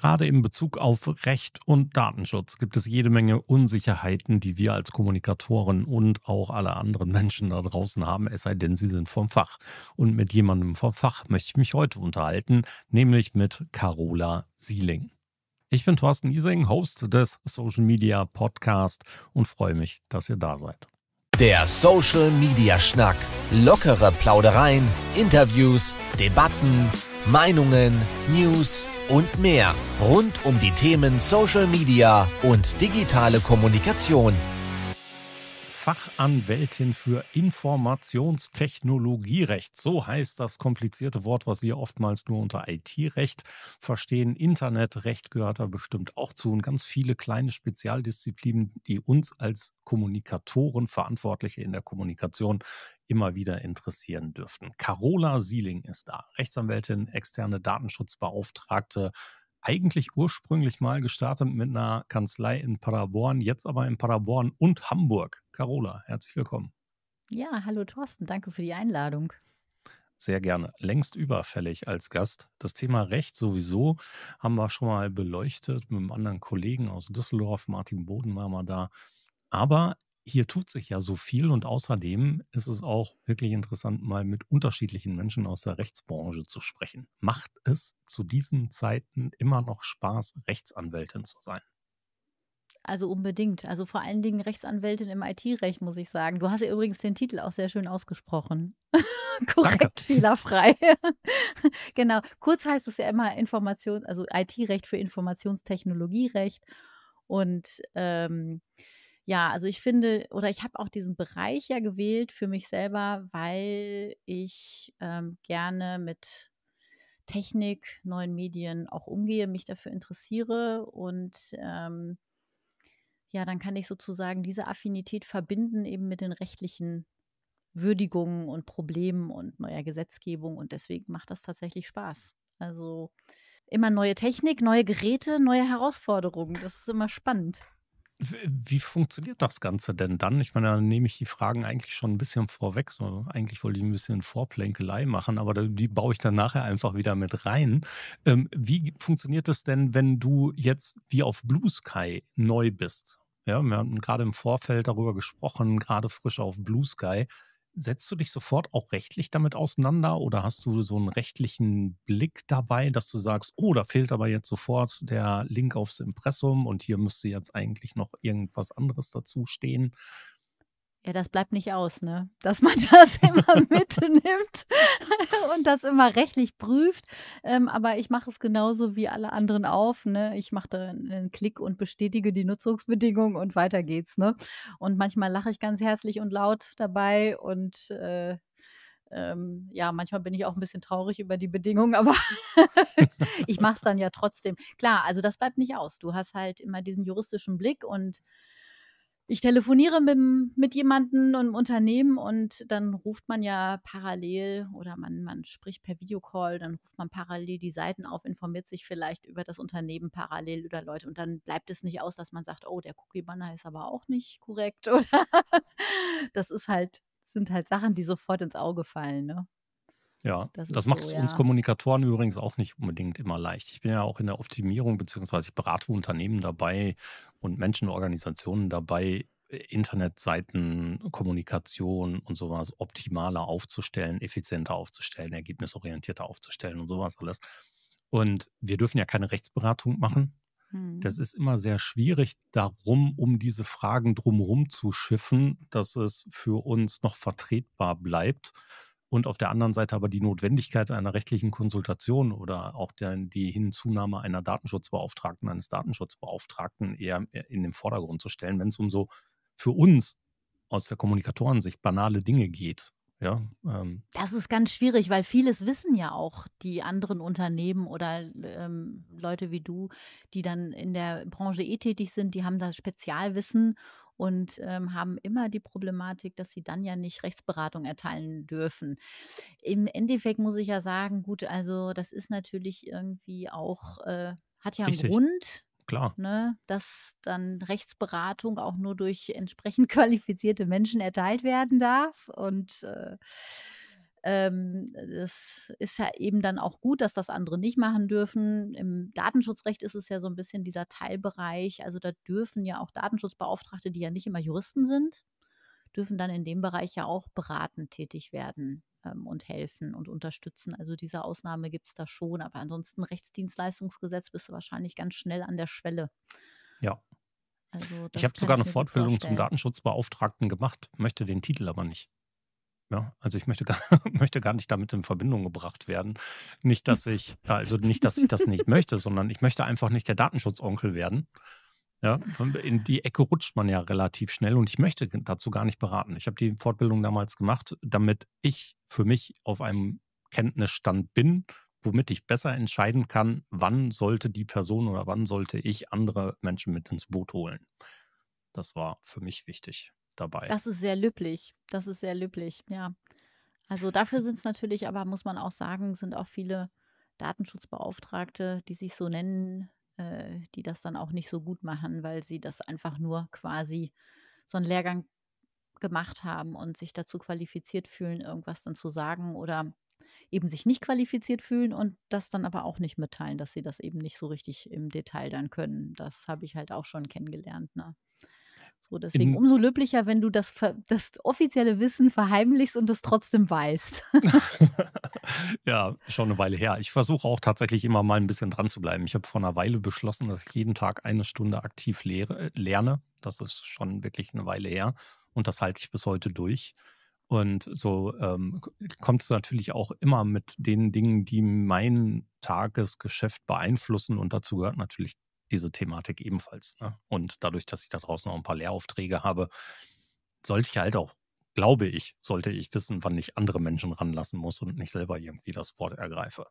Gerade in Bezug auf Recht und Datenschutz gibt es jede Menge Unsicherheiten, die wir als Kommunikatoren und auch alle anderen Menschen da draußen haben, es sei denn, sie sind vom Fach. Und mit jemandem vom Fach möchte ich mich heute unterhalten, nämlich mit Carola Sieling. Ich bin Thorsten Ising, Host des Social Media Podcast und freue mich, dass ihr da seid. Der Social Media Schnack. Lockere Plaudereien, Interviews, Debatten Meinungen, News und mehr rund um die Themen Social Media und digitale Kommunikation. Fachanwältin für Informationstechnologierecht. So heißt das komplizierte Wort, was wir oftmals nur unter IT-Recht verstehen. Internetrecht gehört da bestimmt auch zu und ganz viele kleine Spezialdisziplinen, die uns als Kommunikatoren, Verantwortliche in der Kommunikation immer wieder interessieren dürften. Carola Sieling ist da, Rechtsanwältin, externe Datenschutzbeauftragte, eigentlich ursprünglich mal gestartet mit einer Kanzlei in Paderborn, jetzt aber in Paderborn und Hamburg. Carola, herzlich willkommen. Ja, hallo Thorsten, danke für die Einladung. Sehr gerne. Längst überfällig als Gast. Das Thema Recht sowieso haben wir schon mal beleuchtet mit einem anderen Kollegen aus Düsseldorf, Martin Boden war mal da. Aber hier tut sich ja so viel und außerdem ist es auch wirklich interessant, mal mit unterschiedlichen Menschen aus der Rechtsbranche zu sprechen. Macht es zu diesen Zeiten immer noch Spaß, Rechtsanwältin zu sein? Also unbedingt. Also vor allen Dingen Rechtsanwältin im IT-Recht, muss ich sagen. Du hast ja übrigens den Titel auch sehr schön ausgesprochen. Korrekt, fehlerfrei. genau. Kurz heißt es ja immer Information, also IT-Recht für Informationstechnologierecht. Und ähm, ja, also ich finde, oder ich habe auch diesen Bereich ja gewählt für mich selber, weil ich ähm, gerne mit Technik, neuen Medien auch umgehe, mich dafür interessiere und ähm, ja, dann kann ich sozusagen diese Affinität verbinden eben mit den rechtlichen Würdigungen und Problemen und neuer Gesetzgebung und deswegen macht das tatsächlich Spaß. Also immer neue Technik, neue Geräte, neue Herausforderungen. Das ist immer spannend. Wie funktioniert das Ganze denn dann? Ich meine, da nehme ich die Fragen eigentlich schon ein bisschen vorweg. So, eigentlich wollte ich ein bisschen Vorplänkelei machen, aber die baue ich dann nachher einfach wieder mit rein. Ähm, wie funktioniert das denn, wenn du jetzt wie auf Blue Sky neu bist? Ja, wir haben gerade im Vorfeld darüber gesprochen, gerade frisch auf Blue Sky setzt du dich sofort auch rechtlich damit auseinander oder hast du so einen rechtlichen Blick dabei, dass du sagst, oh, da fehlt aber jetzt sofort der Link aufs Impressum und hier müsste jetzt eigentlich noch irgendwas anderes dazu stehen? Ja, das bleibt nicht aus, ne? Dass man das immer mitnimmt und das immer rechtlich prüft. Ähm, aber ich mache es genauso wie alle anderen auf, ne? Ich mache da einen Klick und bestätige die Nutzungsbedingungen und weiter geht's, ne? Und manchmal lache ich ganz herzlich und laut dabei und äh, ähm, ja, manchmal bin ich auch ein bisschen traurig über die Bedingungen, aber ich mache es dann ja trotzdem. Klar, also das bleibt nicht aus. Du hast halt immer diesen juristischen Blick und ich telefoniere mit, mit jemandem im Unternehmen und dann ruft man ja parallel oder man, man spricht per Videocall, dann ruft man parallel die Seiten auf, informiert sich vielleicht über das Unternehmen parallel oder Leute und dann bleibt es nicht aus, dass man sagt, oh, der Cookie-Banner ist aber auch nicht korrekt oder das ist halt, sind halt Sachen, die sofort ins Auge fallen. Ne? Ja, das, das macht so, ja. uns Kommunikatoren übrigens auch nicht unbedingt immer leicht. Ich bin ja auch in der Optimierung, beziehungsweise ich berate Unternehmen dabei und Menschen, Organisationen dabei, Internetseiten, Kommunikation und sowas optimaler aufzustellen, effizienter aufzustellen, ergebnisorientierter aufzustellen und sowas alles. Und wir dürfen ja keine Rechtsberatung machen. Hm. Das ist immer sehr schwierig, darum, um diese Fragen drumherum zu schiffen, dass es für uns noch vertretbar bleibt und auf der anderen Seite aber die Notwendigkeit einer rechtlichen Konsultation oder auch der, die Hinzunahme einer Datenschutzbeauftragten, eines Datenschutzbeauftragten eher in den Vordergrund zu stellen, wenn es um so für uns aus der Kommunikatorensicht banale Dinge geht. Ja, ähm. Das ist ganz schwierig, weil vieles wissen ja auch die anderen Unternehmen oder ähm, Leute wie du, die dann in der Branche eh tätig sind, die haben da Spezialwissen und ähm, haben immer die Problematik, dass sie dann ja nicht Rechtsberatung erteilen dürfen. Im Endeffekt muss ich ja sagen, gut, also das ist natürlich irgendwie auch, äh, hat ja Richtig. einen Grund, Klar. Ne, dass dann Rechtsberatung auch nur durch entsprechend qualifizierte Menschen erteilt werden darf. Und äh, ähm, das ist ja eben dann auch gut, dass das andere nicht machen dürfen. Im Datenschutzrecht ist es ja so ein bisschen dieser Teilbereich. Also da dürfen ja auch Datenschutzbeauftragte, die ja nicht immer Juristen sind, dürfen dann in dem Bereich ja auch beratend tätig werden ähm, und helfen und unterstützen. Also diese Ausnahme gibt es da schon. Aber ansonsten Rechtsdienstleistungsgesetz bist du wahrscheinlich ganz schnell an der Schwelle. Ja. Also, ich habe sogar eine Fortbildung zum Datenschutzbeauftragten gemacht, möchte den Titel aber nicht. Ja, ne? also ich möchte gar, möchte gar nicht damit in Verbindung gebracht werden. Nicht, dass ich, also nicht, dass ich das nicht möchte, sondern ich möchte einfach nicht der Datenschutzonkel werden. Ja, in die Ecke rutscht man ja relativ schnell und ich möchte dazu gar nicht beraten. Ich habe die Fortbildung damals gemacht, damit ich für mich auf einem Kenntnisstand bin, womit ich besser entscheiden kann, wann sollte die Person oder wann sollte ich andere Menschen mit ins Boot holen. Das war für mich wichtig dabei. Das ist sehr lüblich. Das ist sehr löblich, ja. Also dafür hm. sind es natürlich, aber muss man auch sagen, sind auch viele Datenschutzbeauftragte, die sich so nennen, äh, die das dann auch nicht so gut machen, weil sie das einfach nur quasi so einen Lehrgang gemacht haben und sich dazu qualifiziert fühlen, irgendwas dann zu sagen oder eben sich nicht qualifiziert fühlen und das dann aber auch nicht mitteilen, dass sie das eben nicht so richtig im Detail dann können. Das habe ich halt auch schon kennengelernt. Ne? So, deswegen in, umso löblicher, wenn du das, das offizielle Wissen verheimlichst und es trotzdem weißt. ja, schon eine Weile her. Ich versuche auch tatsächlich immer mal ein bisschen dran zu bleiben. Ich habe vor einer Weile beschlossen, dass ich jeden Tag eine Stunde aktiv lehre, äh, lerne. Das ist schon wirklich eine Weile her. Und das halte ich bis heute durch. Und so ähm, kommt es natürlich auch immer mit den Dingen, die mein Tagesgeschäft beeinflussen. Und dazu gehört natürlich diese Thematik ebenfalls. Ne? Und dadurch, dass ich da draußen auch ein paar Lehraufträge habe, sollte ich halt auch, glaube ich, sollte ich wissen, wann ich andere Menschen ranlassen muss und nicht selber irgendwie das Wort ergreife.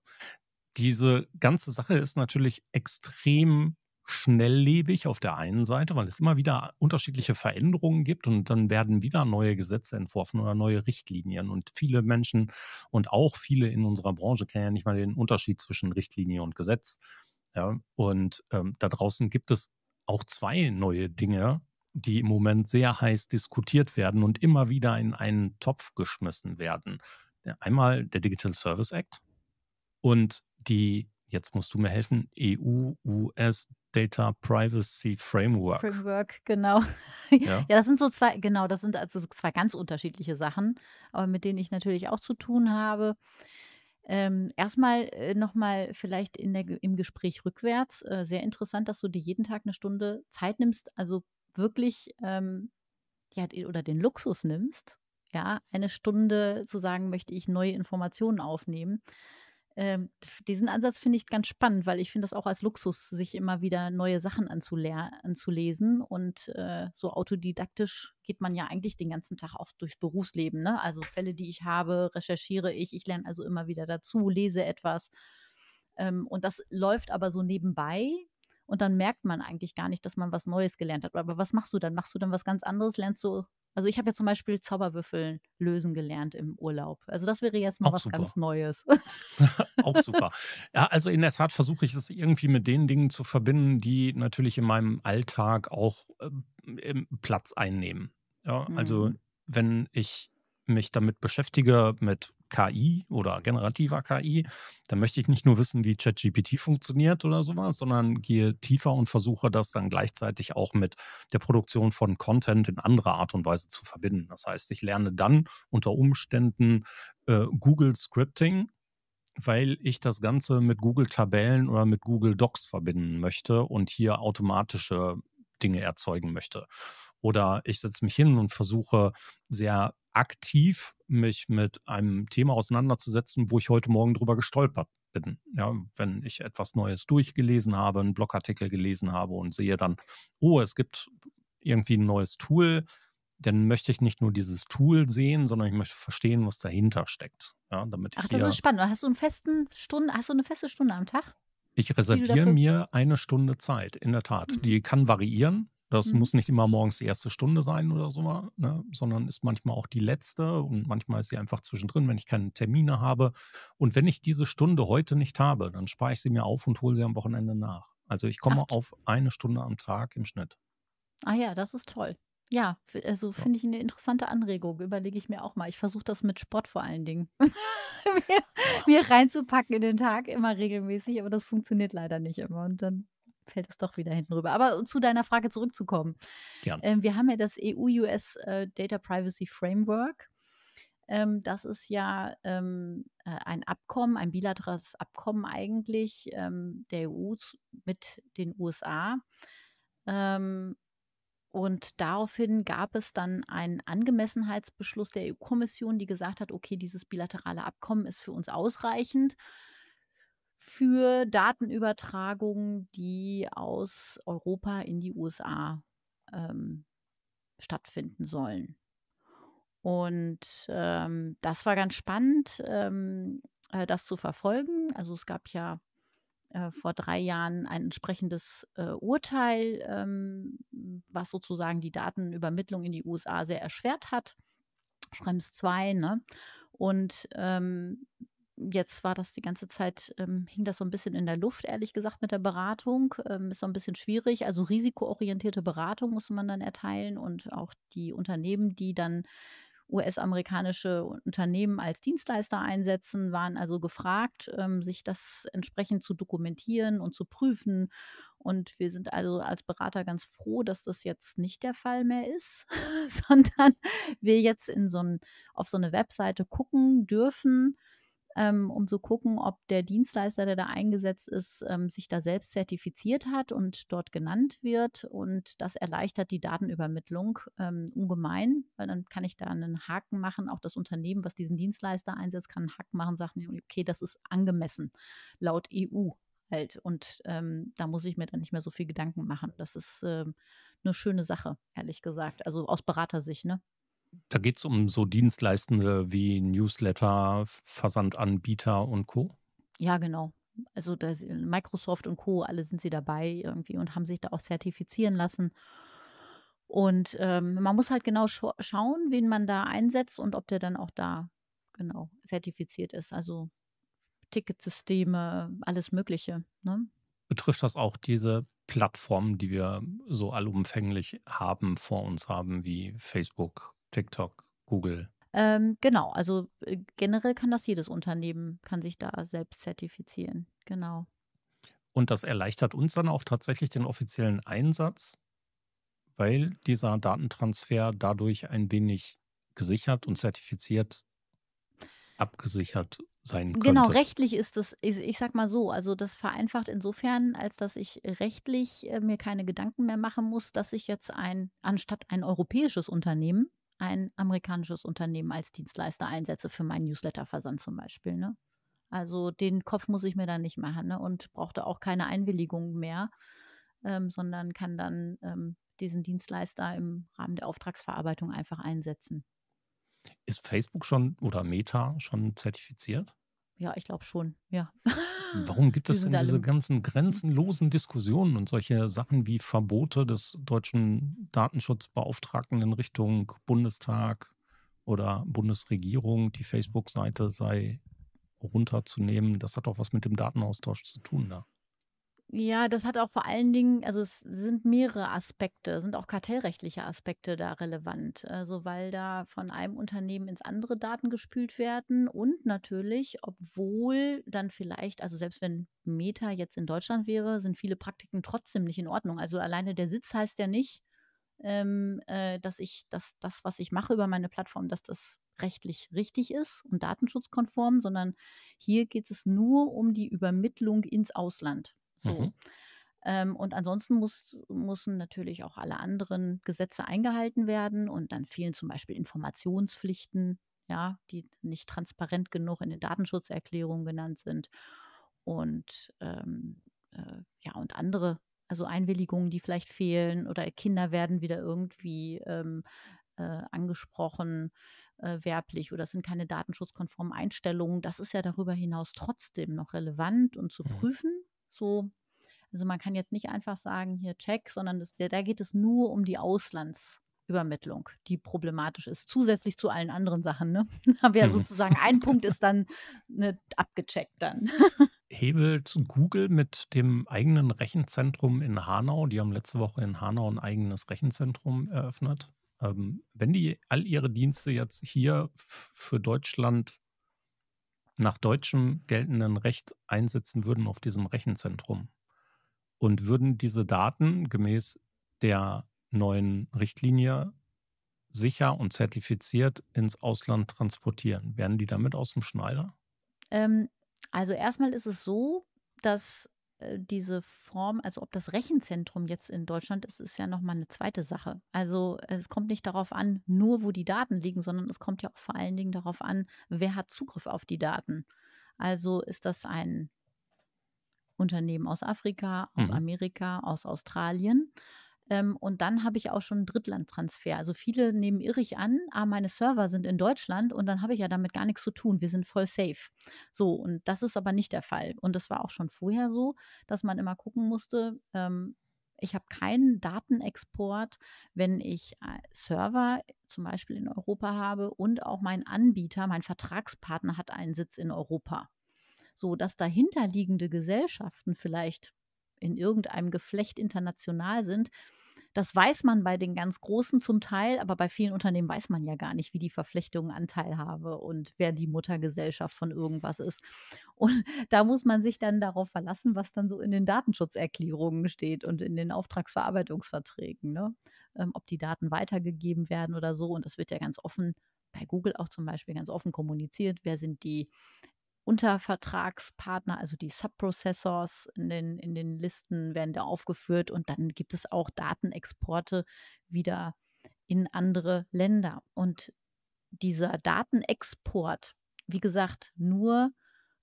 Diese ganze Sache ist natürlich extrem schnelllebig auf der einen Seite, weil es immer wieder unterschiedliche Veränderungen gibt und dann werden wieder neue Gesetze entworfen oder neue Richtlinien. Und viele Menschen und auch viele in unserer Branche kennen ja nicht mal den Unterschied zwischen Richtlinie und Gesetz. Ja, und ähm, da draußen gibt es auch zwei neue Dinge, die im Moment sehr heiß diskutiert werden und immer wieder in einen Topf geschmissen werden. Einmal der Digital Service Act und die, jetzt musst du mir helfen, EU-US Data Privacy Framework. Framework, genau. Ja. ja, das sind so zwei, genau, das sind also zwei ganz unterschiedliche Sachen, aber äh, mit denen ich natürlich auch zu tun habe. Ähm, erstmal äh, nochmal vielleicht in der, im Gespräch rückwärts. Äh, sehr interessant, dass du dir jeden Tag eine Stunde Zeit nimmst, also wirklich ähm, ja, oder den Luxus nimmst, ja, eine Stunde zu sagen, möchte ich neue Informationen aufnehmen ähm, diesen Ansatz finde ich ganz spannend, weil ich finde das auch als Luxus, sich immer wieder neue Sachen anzulesen. Und äh, so autodidaktisch geht man ja eigentlich den ganzen Tag auch durchs Berufsleben. Ne? Also Fälle, die ich habe, recherchiere ich. Ich lerne also immer wieder dazu, lese etwas. Ähm, und das läuft aber so nebenbei. Und dann merkt man eigentlich gar nicht, dass man was Neues gelernt hat. Aber was machst du dann? Machst du dann was ganz anderes? Lernst du also ich habe ja zum Beispiel Zauberwürfel lösen gelernt im Urlaub. Also das wäre jetzt mal Auch was super. ganz Neues. Auch super. Ja, also in der Tat versuche ich es irgendwie mit den Dingen zu verbinden, die natürlich in meinem Alltag auch ähm, Platz einnehmen. Ja, also, mhm. also wenn ich mich damit beschäftige, mit KI oder generativer KI, dann möchte ich nicht nur wissen, wie ChatGPT funktioniert oder sowas, sondern gehe tiefer und versuche das dann gleichzeitig auch mit der Produktion von Content in anderer Art und Weise zu verbinden. Das heißt, ich lerne dann unter Umständen äh, Google Scripting, weil ich das Ganze mit Google Tabellen oder mit Google Docs verbinden möchte und hier automatische Dinge erzeugen möchte. Oder ich setze mich hin und versuche sehr aktiv mich mit einem Thema auseinanderzusetzen, wo ich heute Morgen drüber gestolpert bin. Ja, wenn ich etwas Neues durchgelesen habe, einen Blogartikel gelesen habe und sehe dann, oh, es gibt irgendwie ein neues Tool, dann möchte ich nicht nur dieses Tool sehen, sondern ich möchte verstehen, was dahinter steckt. Ja, damit Ach, das ist spannend. Hast du einen festen Stunde, hast du eine feste Stunde am Tag? Ich reserviere mir eine Stunde Zeit, in der Tat. Mhm. Die kann variieren. Das mhm. muss nicht immer morgens die erste Stunde sein oder so, ne? sondern ist manchmal auch die letzte und manchmal ist sie einfach zwischendrin, wenn ich keine Termine habe. Und wenn ich diese Stunde heute nicht habe, dann spare ich sie mir auf und hole sie am Wochenende nach. Also ich komme Ach. auf eine Stunde am Tag im Schnitt. Ah ja, das ist toll. Ja, also finde ich eine interessante Anregung. Überlege ich mir auch mal. Ich versuche das mit Sport vor allen Dingen mir, mir reinzupacken in den Tag immer regelmäßig, aber das funktioniert leider nicht immer. Und dann fällt es doch wieder hinten rüber. Aber zu deiner Frage zurückzukommen. Ja. Ähm, wir haben ja das EU-US äh, Data Privacy Framework. Ähm, das ist ja ähm, äh, ein Abkommen, ein bilaterales Abkommen eigentlich ähm, der EU mit den USA. Ähm, und daraufhin gab es dann einen Angemessenheitsbeschluss der EU-Kommission, die gesagt hat, okay, dieses bilaterale Abkommen ist für uns ausreichend für Datenübertragungen, die aus Europa in die USA ähm, stattfinden sollen. Und ähm, das war ganz spannend, ähm, äh, das zu verfolgen. Also es gab ja äh, vor drei Jahren ein entsprechendes äh, Urteil, ähm, was sozusagen die Datenübermittlung in die USA sehr erschwert hat. Schrems 2, ne? Und ähm, jetzt war das die ganze Zeit, ähm, hing das so ein bisschen in der Luft, ehrlich gesagt, mit der Beratung. Ähm, ist so ein bisschen schwierig. Also risikoorientierte Beratung muss man dann erteilen und auch die Unternehmen, die dann US-amerikanische Unternehmen als Dienstleister einsetzen, waren also gefragt, ähm, sich das entsprechend zu dokumentieren und zu prüfen. Und wir sind also als Berater ganz froh, dass das jetzt nicht der Fall mehr ist, sondern wir jetzt in so ein, auf so eine Webseite gucken dürfen ähm, um zu gucken, ob der Dienstleister, der da eingesetzt ist, ähm, sich da selbst zertifiziert hat und dort genannt wird. Und das erleichtert die Datenübermittlung ähm, ungemein, weil dann kann ich da einen Haken machen. Auch das Unternehmen, was diesen Dienstleister einsetzt, kann einen Haken machen, sagt, okay, das ist angemessen laut EU halt. Und ähm, da muss ich mir dann nicht mehr so viel Gedanken machen. Das ist eine ähm, schöne Sache, ehrlich gesagt. Also aus Beratersicht, ne? Da geht es um so Dienstleistende wie Newsletter, Versandanbieter und Co. Ja, genau. Also das, Microsoft und Co. Alle sind sie dabei irgendwie und haben sich da auch zertifizieren lassen. Und ähm, man muss halt genau scha schauen, wen man da einsetzt und ob der dann auch da genau zertifiziert ist. Also Ticketsysteme, alles Mögliche. Ne? Betrifft das auch diese Plattformen, die wir so allumfänglich haben, vor uns haben, wie Facebook, TikTok, Google? Ähm, genau, also äh, generell kann das jedes Unternehmen, kann sich da selbst zertifizieren. Genau. Und das erleichtert uns dann auch tatsächlich den offiziellen Einsatz, weil dieser Datentransfer dadurch ein wenig gesichert und zertifiziert abgesichert sein genau, könnte. Genau, rechtlich ist das, ich, sag mal so, also das vereinfacht insofern, als dass ich rechtlich äh, mir keine Gedanken mehr machen muss, dass ich jetzt ein, anstatt ein europäisches Unternehmen, ein amerikanisches Unternehmen als Dienstleister einsetze für meinen Newsletterversand zum Beispiel. Ne? Also den Kopf muss ich mir dann nicht machen ne? und brauchte auch keine Einwilligung mehr, ähm, sondern kann dann ähm, diesen Dienstleister im Rahmen der Auftragsverarbeitung einfach einsetzen. Ist Facebook schon oder Meta schon zertifiziert? Ja, ich glaube schon, ja. Warum gibt es denn diese ganzen grenzenlosen Diskussionen und solche Sachen wie Verbote des deutschen Datenschutzbeauftragten in Richtung Bundestag oder Bundesregierung, die Facebook-Seite sei runterzunehmen? Das hat doch was mit dem Datenaustausch zu tun da. Ja, das hat auch vor allen Dingen, also es sind mehrere Aspekte, sind auch kartellrechtliche Aspekte da relevant. Also weil da von einem Unternehmen ins andere Daten gespült werden und natürlich, obwohl dann vielleicht, also selbst wenn Meta jetzt in Deutschland wäre, sind viele Praktiken trotzdem nicht in Ordnung. Also alleine der Sitz heißt ja nicht, ähm, äh, dass ich, dass das, was ich mache über meine Plattform, dass das rechtlich richtig ist und datenschutzkonform, sondern hier geht es nur um die Übermittlung ins Ausland. So. Mhm. Ähm, und ansonsten muss, müssen natürlich auch alle anderen Gesetze eingehalten werden und dann fehlen zum Beispiel Informationspflichten, ja, die nicht transparent genug in den Datenschutzerklärungen genannt sind und ähm, äh, ja und andere, also Einwilligungen, die vielleicht fehlen oder Kinder werden wieder irgendwie ähm, äh, angesprochen, äh, werblich oder es sind keine datenschutzkonformen Einstellungen. Das ist ja darüber hinaus trotzdem noch relevant und zu mhm. prüfen. So, also man kann jetzt nicht einfach sagen, hier check, sondern das, da geht es nur um die Auslandsübermittlung, die problematisch ist, zusätzlich zu allen anderen Sachen. Ne? Haben wir ja sozusagen ein Punkt ist dann ne, abgecheckt dann. Hebelt Google mit dem eigenen Rechenzentrum in Hanau? Die haben letzte Woche in Hanau ein eigenes Rechenzentrum eröffnet. Ähm, wenn die all ihre Dienste jetzt hier für Deutschland nach deutschem geltenden Recht einsetzen würden auf diesem Rechenzentrum und würden diese Daten gemäß der neuen Richtlinie sicher und zertifiziert ins Ausland transportieren. Werden die damit aus dem Schneider? Ähm, also erstmal ist es so, dass äh, diese Form, also ob das Rechenzentrum jetzt in Deutschland ist, ist ja nochmal eine zweite Sache. Also äh, es kommt nicht darauf an, nur wo die Daten liegen, sondern es kommt ja auch vor allen Dingen darauf an, wer hat Zugriff auf die Daten. Also ist das ein Unternehmen aus Afrika, aus mhm. Amerika, aus Australien ähm, und dann habe ich auch schon einen Drittlandtransfer. Also viele nehmen irrig an, ah, meine Server sind in Deutschland und dann habe ich ja damit gar nichts zu tun. Wir sind voll safe. So, und das ist aber nicht der Fall. Und das war auch schon vorher so, dass man immer gucken musste, ähm, ich habe keinen Datenexport, wenn ich äh, Server zum Beispiel in Europa habe und auch mein Anbieter, mein Vertragspartner hat einen Sitz in Europa. So dass dahinterliegende Gesellschaften vielleicht in irgendeinem Geflecht international sind, das weiß man bei den ganz Großen zum Teil, aber bei vielen Unternehmen weiß man ja gar nicht, wie die Verflechtung Anteil habe und wer die Muttergesellschaft von irgendwas ist. Und da muss man sich dann darauf verlassen, was dann so in den Datenschutzerklärungen steht und in den Auftragsverarbeitungsverträgen, ne? ähm, ob die Daten weitergegeben werden oder so. Und das wird ja ganz offen bei Google auch zum Beispiel ganz offen kommuniziert, wer sind die Untervertragspartner, also die Subprocessors in den, in den Listen werden da aufgeführt und dann gibt es auch Datenexporte wieder in andere Länder. Und dieser Datenexport, wie gesagt, nur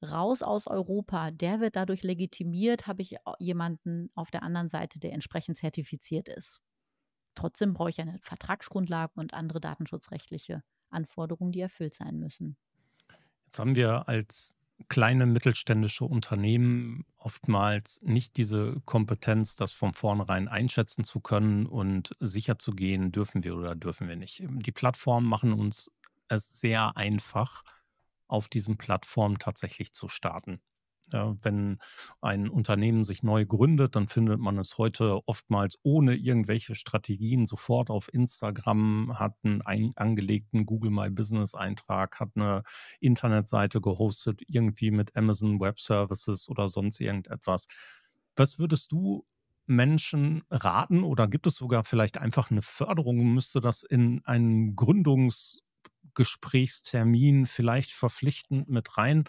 raus aus Europa, der wird dadurch legitimiert, habe ich jemanden auf der anderen Seite, der entsprechend zertifiziert ist. Trotzdem brauche ich eine Vertragsgrundlage und andere datenschutzrechtliche Anforderungen, die erfüllt sein müssen. Jetzt haben wir als kleine mittelständische Unternehmen oftmals nicht diese Kompetenz, das von vornherein einschätzen zu können und sicher zu gehen, dürfen wir oder dürfen wir nicht. Die Plattformen machen uns es sehr einfach, auf diesen Plattformen tatsächlich zu starten. Ja, wenn ein Unternehmen sich neu gründet, dann findet man es heute oftmals ohne irgendwelche Strategien sofort auf Instagram, hat einen angelegten Google My Business Eintrag, hat eine Internetseite gehostet, irgendwie mit Amazon Web Services oder sonst irgendetwas. Was würdest du Menschen raten oder gibt es sogar vielleicht einfach eine Förderung? Müsste das in einen Gründungs- Gesprächstermin vielleicht verpflichtend mit rein,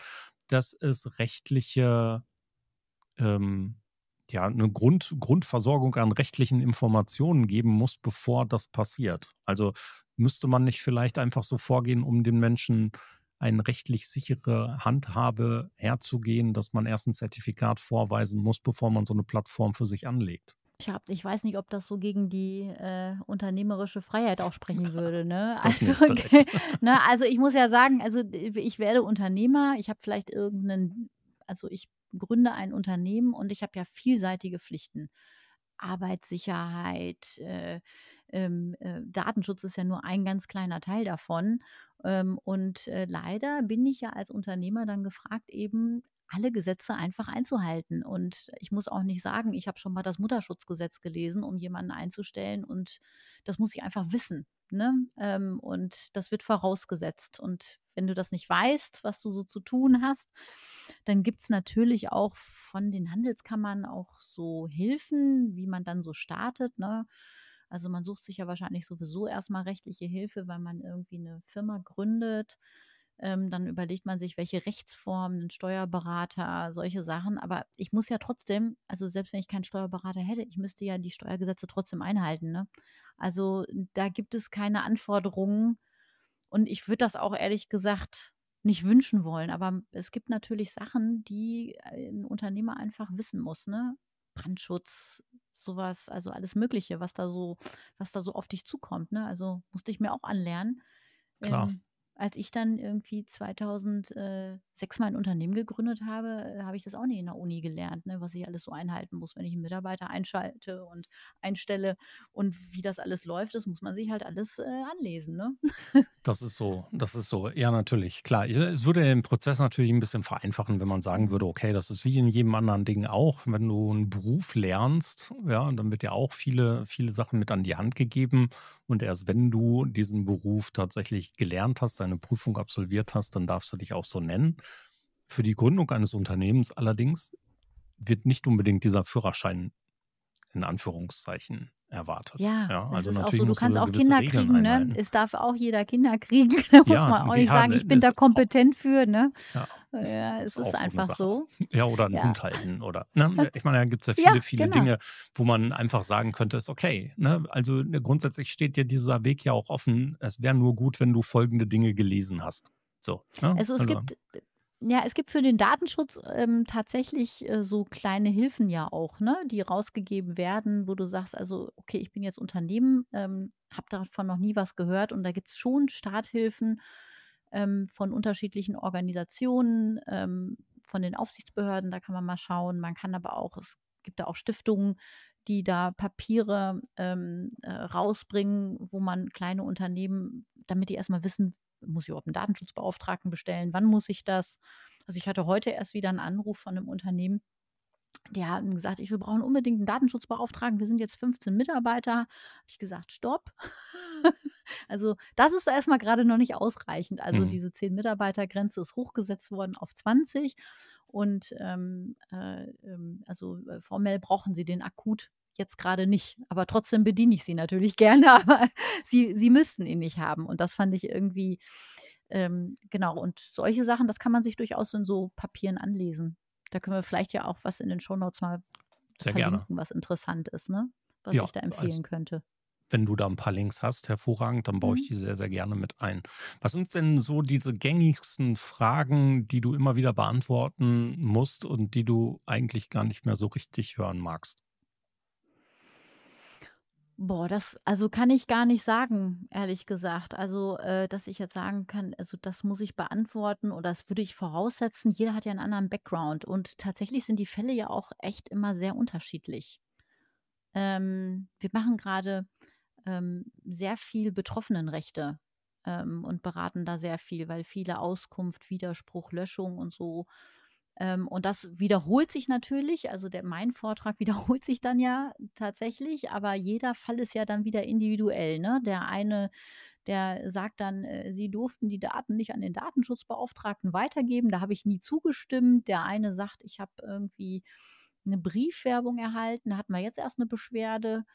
dass es rechtliche, ähm, ja, eine Grund, Grundversorgung an rechtlichen Informationen geben muss, bevor das passiert. Also müsste man nicht vielleicht einfach so vorgehen, um den Menschen eine rechtlich sichere Handhabe herzugehen, dass man erst ein Zertifikat vorweisen muss, bevor man so eine Plattform für sich anlegt. Ich, ich weiß nicht, ob das so gegen die äh, unternehmerische Freiheit auch sprechen würde. Ne? Also, ne? also ich muss ja sagen, also ich werde Unternehmer, ich habe vielleicht irgendeinen, also ich gründe ein Unternehmen und ich habe ja vielseitige Pflichten. Arbeitssicherheit, äh, ähm, äh, Datenschutz ist ja nur ein ganz kleiner Teil davon. Ähm, und äh, leider bin ich ja als Unternehmer dann gefragt, eben alle Gesetze einfach einzuhalten. Und ich muss auch nicht sagen, ich habe schon mal das Mutterschutzgesetz gelesen, um jemanden einzustellen. Und das muss ich einfach wissen. Ne? Ähm, und das wird vorausgesetzt. Und wenn du das nicht weißt, was du so zu tun hast, dann gibt es natürlich auch von den Handelskammern auch so Hilfen, wie man dann so startet. Ne? Also man sucht sich ja wahrscheinlich sowieso erstmal rechtliche Hilfe, weil man irgendwie eine Firma gründet ähm, dann überlegt man sich, welche Rechtsformen, einen Steuerberater, solche Sachen. Aber ich muss ja trotzdem, also selbst wenn ich keinen Steuerberater hätte, ich müsste ja die Steuergesetze trotzdem einhalten. Ne? Also da gibt es keine Anforderungen. Und ich würde das auch ehrlich gesagt nicht wünschen wollen. Aber es gibt natürlich Sachen, die ein Unternehmer einfach wissen muss. Ne? Brandschutz, sowas, also alles Mögliche, was da so, was da so auf dich zukommt. Ne? Also musste ich mir auch anlernen. Klar. Ähm, als ich dann irgendwie 2006 äh, mein Unternehmen gegründet habe, äh, habe ich das auch nicht in der Uni gelernt, ne, was ich alles so einhalten muss, wenn ich einen Mitarbeiter einschalte und einstelle und wie das alles läuft, das muss man sich halt alles äh, anlesen. Ne? Das ist so, das ist so. Ja, natürlich, klar. Es würde den Prozess natürlich ein bisschen vereinfachen, wenn man sagen mhm. würde, okay, das ist wie in jedem anderen Ding auch. Wenn du einen Beruf lernst, ja, dann wird dir auch viele, viele Sachen mit an die Hand gegeben und erst wenn du diesen Beruf tatsächlich gelernt hast, dann deine Prüfung absolviert hast, dann darfst du dich auch so nennen. Für die Gründung eines Unternehmens allerdings wird nicht unbedingt dieser Führerschein in Anführungszeichen erwartet. Ja, ja also natürlich auch so. Du kannst auch Kinder Regeln kriegen, ne? Es darf auch jeder Kinder kriegen. da muss ja, man auch nicht sagen, ich bin da kompetent auch, für, ne? Ja. ja, es ist, ist einfach so, so, Ja, oder einen ja. Hund halten. Oder, ne? Ich meine, da gibt es ja viele, ja, viele genau. Dinge, wo man einfach sagen könnte, ist okay. Ne? Also ne, grundsätzlich steht dir dieser Weg ja auch offen. Es wäre nur gut, wenn du folgende Dinge gelesen hast. So, ne? Also es also, gibt ja, es gibt für den Datenschutz ähm, tatsächlich äh, so kleine Hilfen ja auch, ne, die rausgegeben werden, wo du sagst, also okay, ich bin jetzt Unternehmen, ähm, habe davon noch nie was gehört und da gibt es schon Starthilfen ähm, von unterschiedlichen Organisationen, ähm, von den Aufsichtsbehörden, da kann man mal schauen. Man kann aber auch, es gibt da auch Stiftungen, die da Papiere ähm, äh, rausbringen, wo man kleine Unternehmen, damit die erstmal wissen, muss ich überhaupt einen Datenschutzbeauftragten bestellen? Wann muss ich das? Also ich hatte heute erst wieder einen Anruf von einem Unternehmen, die haben gesagt, ich, wir brauchen unbedingt einen Datenschutzbeauftragten. Wir sind jetzt 15 Mitarbeiter. Habe ich gesagt, stopp. also das ist erstmal gerade noch nicht ausreichend. Also mhm. diese 10 Mitarbeiter-Grenze ist hochgesetzt worden auf 20. Und ähm, äh, ähm, also äh, formell brauchen sie den akut jetzt gerade nicht. Aber trotzdem bediene ich sie natürlich gerne, aber sie, sie müssten ihn nicht haben. Und das fand ich irgendwie, ähm, genau. Und solche Sachen, das kann man sich durchaus in so Papieren anlesen. Da können wir vielleicht ja auch was in den Shownotes mal Sehr verlinken, gerne. was interessant ist, ne? Was ja, ich da empfehlen also. könnte wenn du da ein paar Links hast, hervorragend, dann baue ich mhm. die sehr, sehr gerne mit ein. Was sind denn so diese gängigsten Fragen, die du immer wieder beantworten musst und die du eigentlich gar nicht mehr so richtig hören magst? Boah, das also kann ich gar nicht sagen, ehrlich gesagt. Also, äh, dass ich jetzt sagen kann, also das muss ich beantworten oder das würde ich voraussetzen. Jeder hat ja einen anderen Background und tatsächlich sind die Fälle ja auch echt immer sehr unterschiedlich. Ähm, wir machen gerade ähm, sehr viel Betroffenenrechte ähm, und beraten da sehr viel, weil viele Auskunft, Widerspruch, Löschung und so ähm, und das wiederholt sich natürlich. Also der, mein Vortrag wiederholt sich dann ja tatsächlich, aber jeder Fall ist ja dann wieder individuell. Ne? Der eine der sagt dann, äh, sie durften die Daten nicht an den Datenschutzbeauftragten weitergeben. Da habe ich nie zugestimmt. Der eine sagt, ich habe irgendwie eine Briefwerbung erhalten, da hatten wir jetzt erst eine Beschwerde.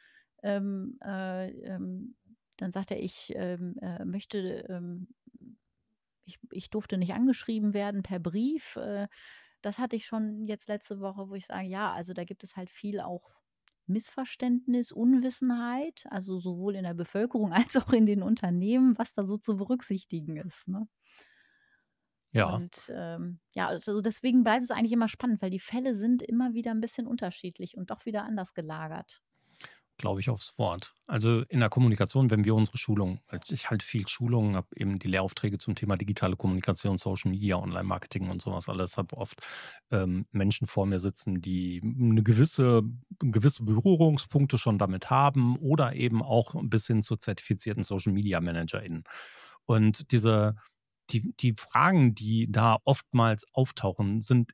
Ähm, äh, ähm, dann sagt er, ich ähm, äh, möchte, ähm, ich, ich durfte nicht angeschrieben werden per Brief. Äh, das hatte ich schon jetzt letzte Woche, wo ich sage, ja, also da gibt es halt viel auch Missverständnis, Unwissenheit, also sowohl in der Bevölkerung als auch in den Unternehmen, was da so zu berücksichtigen ist. Ne? Ja. Und ähm, ja, also deswegen bleibt es eigentlich immer spannend, weil die Fälle sind immer wieder ein bisschen unterschiedlich und doch wieder anders gelagert glaube ich, aufs Wort. Also in der Kommunikation, wenn wir unsere Schulungen, also ich halte viel Schulungen, habe eben die Lehraufträge zum Thema digitale Kommunikation, Social Media, Online-Marketing und sowas alles, habe oft ähm, Menschen vor mir sitzen, die eine gewisse, gewisse Berührungspunkte schon damit haben oder eben auch bis hin zu zertifizierten Social Media ManagerInnen. Und diese, die, die Fragen, die da oftmals auftauchen, sind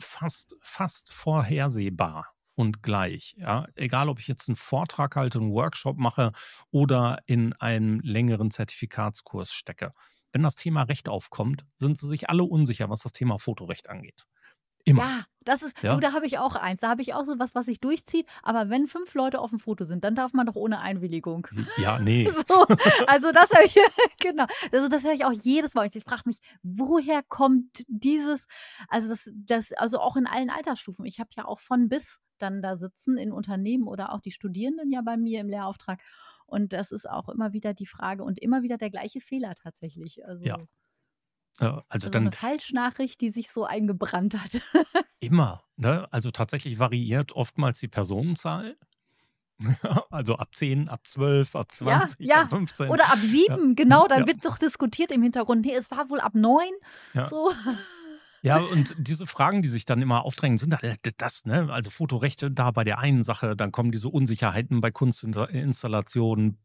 fast, fast vorhersehbar und gleich. Ja? Egal, ob ich jetzt einen Vortrag halte, einen Workshop mache oder in einem längeren Zertifikatskurs stecke. Wenn das Thema Recht aufkommt, sind sie sich alle unsicher, was das Thema Fotorecht angeht. Immer. Ja, das ist, ja? Du, da habe ich auch eins. Da habe ich auch so was, was sich durchzieht. Aber wenn fünf Leute auf dem Foto sind, dann darf man doch ohne Einwilligung. Ja, nee. So, also das höre ich, genau. Also das höre ich auch jedes Mal. Ich frage mich, woher kommt dieses, also das, das, also auch in allen Altersstufen. Ich habe ja auch von bis dann da sitzen in Unternehmen oder auch die Studierenden ja bei mir im Lehrauftrag. Und das ist auch immer wieder die Frage und immer wieder der gleiche Fehler tatsächlich. Also, ja, Also, also dann, eine Falschnachricht, die sich so eingebrannt hat. immer. Ne? Also tatsächlich variiert oftmals die Personenzahl. also ab 10, ab 12, ab 20, ja, ja. ab 15. Oder ab 7, ja. genau, dann wird doch diskutiert im Hintergrund. Nee, es war wohl ab 9. So. Ja, und diese Fragen, die sich dann immer aufdrängen, sind halt das, ne? Also Fotorechte da bei der einen Sache, dann kommen diese Unsicherheiten bei Kunstinstallationen,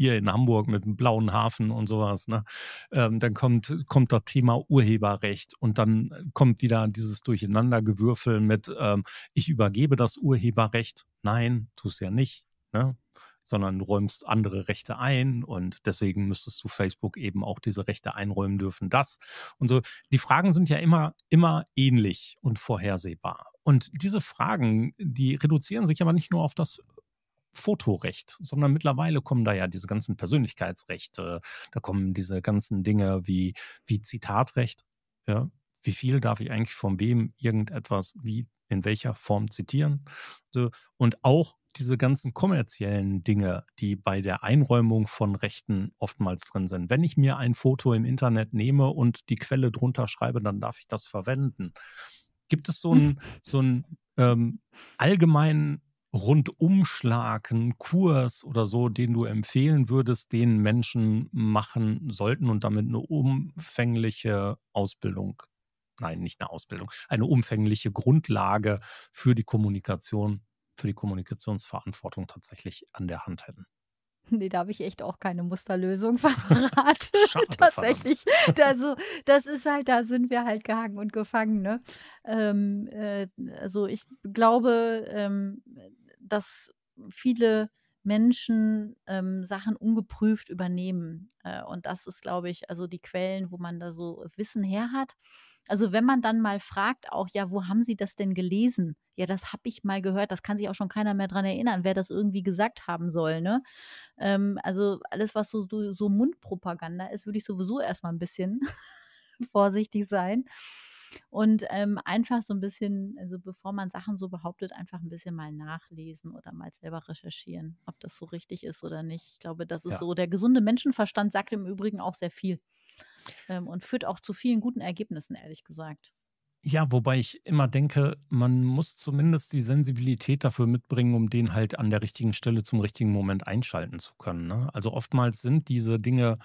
ihr in Hamburg mit dem blauen Hafen und sowas. Ne? Ähm, dann kommt, kommt das Thema Urheberrecht und dann kommt wieder dieses Durcheinandergewürfel mit, ähm, ich übergebe das Urheberrecht. Nein, tust ja nicht. Ne? sondern du räumst andere Rechte ein und deswegen müsstest du Facebook eben auch diese Rechte einräumen dürfen, das und so. Die Fragen sind ja immer, immer ähnlich und vorhersehbar. Und diese Fragen, die reduzieren sich aber nicht nur auf das Fotorecht, sondern mittlerweile kommen da ja diese ganzen Persönlichkeitsrechte, da kommen diese ganzen Dinge wie, wie Zitatrecht. Ja? Wie viel darf ich eigentlich von wem irgendetwas wie in welcher Form zitieren? Und auch diese ganzen kommerziellen Dinge, die bei der Einräumung von Rechten oftmals drin sind. Wenn ich mir ein Foto im Internet nehme und die Quelle drunter schreibe, dann darf ich das verwenden. Gibt es so einen so einen, ähm, allgemeinen Rundumschlagen, Kurs oder so, den du empfehlen würdest, den Menschen machen sollten und damit eine umfängliche Ausbildung, nein, nicht eine Ausbildung, eine umfängliche Grundlage für die Kommunikation, für die Kommunikationsverantwortung tatsächlich an der Hand hätten? Nee, da habe ich echt auch keine Musterlösung verraten. Schade, Tatsächlich. Also, das ist halt, da sind wir halt gehangen und gefangen. Ne? Ähm, äh, also ich glaube, ähm, dass viele Menschen ähm, Sachen ungeprüft übernehmen. Äh, und das ist, glaube ich, also die Quellen, wo man da so Wissen her hat. Also wenn man dann mal fragt, auch ja, wo haben Sie das denn gelesen? Ja, das habe ich mal gehört. Das kann sich auch schon keiner mehr daran erinnern, wer das irgendwie gesagt haben soll. Ne? Ähm, also alles, was so, so, so Mundpropaganda ist, würde ich sowieso erstmal ein bisschen vorsichtig sein. Und ähm, einfach so ein bisschen, also bevor man Sachen so behauptet, einfach ein bisschen mal nachlesen oder mal selber recherchieren, ob das so richtig ist oder nicht. Ich glaube, das ist ja. so, der gesunde Menschenverstand sagt im Übrigen auch sehr viel ähm, und führt auch zu vielen guten Ergebnissen, ehrlich gesagt. Ja, wobei ich immer denke, man muss zumindest die Sensibilität dafür mitbringen, um den halt an der richtigen Stelle zum richtigen Moment einschalten zu können. Ne? Also oftmals sind diese Dinge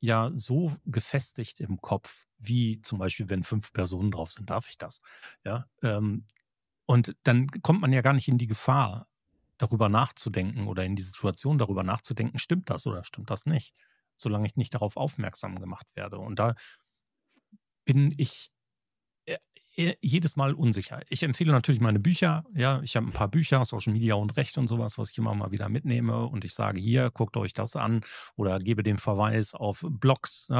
ja so gefestigt im Kopf, wie zum Beispiel, wenn fünf Personen drauf sind, darf ich das? Ja. Ähm, und dann kommt man ja gar nicht in die Gefahr, darüber nachzudenken oder in die Situation darüber nachzudenken, stimmt das oder stimmt das nicht, solange ich nicht darauf aufmerksam gemacht werde. Und da bin ich äh, E, jedes Mal unsicher. Ich empfehle natürlich meine Bücher. Ja, ich habe ein paar Bücher, Social Media und Recht und sowas, was ich immer mal wieder mitnehme und ich sage hier, guckt euch das an oder gebe den Verweis auf Blogs.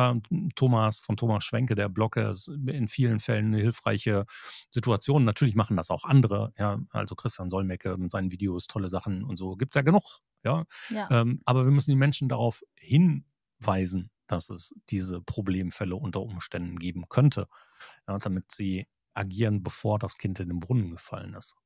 Thomas von Thomas Schwenke, der Blogger, ist in vielen Fällen eine hilfreiche Situation. Natürlich machen das auch andere. Ja, also Christian Solmecke mit seinen Videos tolle Sachen und so Gibt es ja genug. Ja, ja. Ähm, aber wir müssen die Menschen darauf hinweisen, dass es diese Problemfälle unter Umständen geben könnte, ja, damit sie agieren, bevor das Kind in den Brunnen gefallen ist.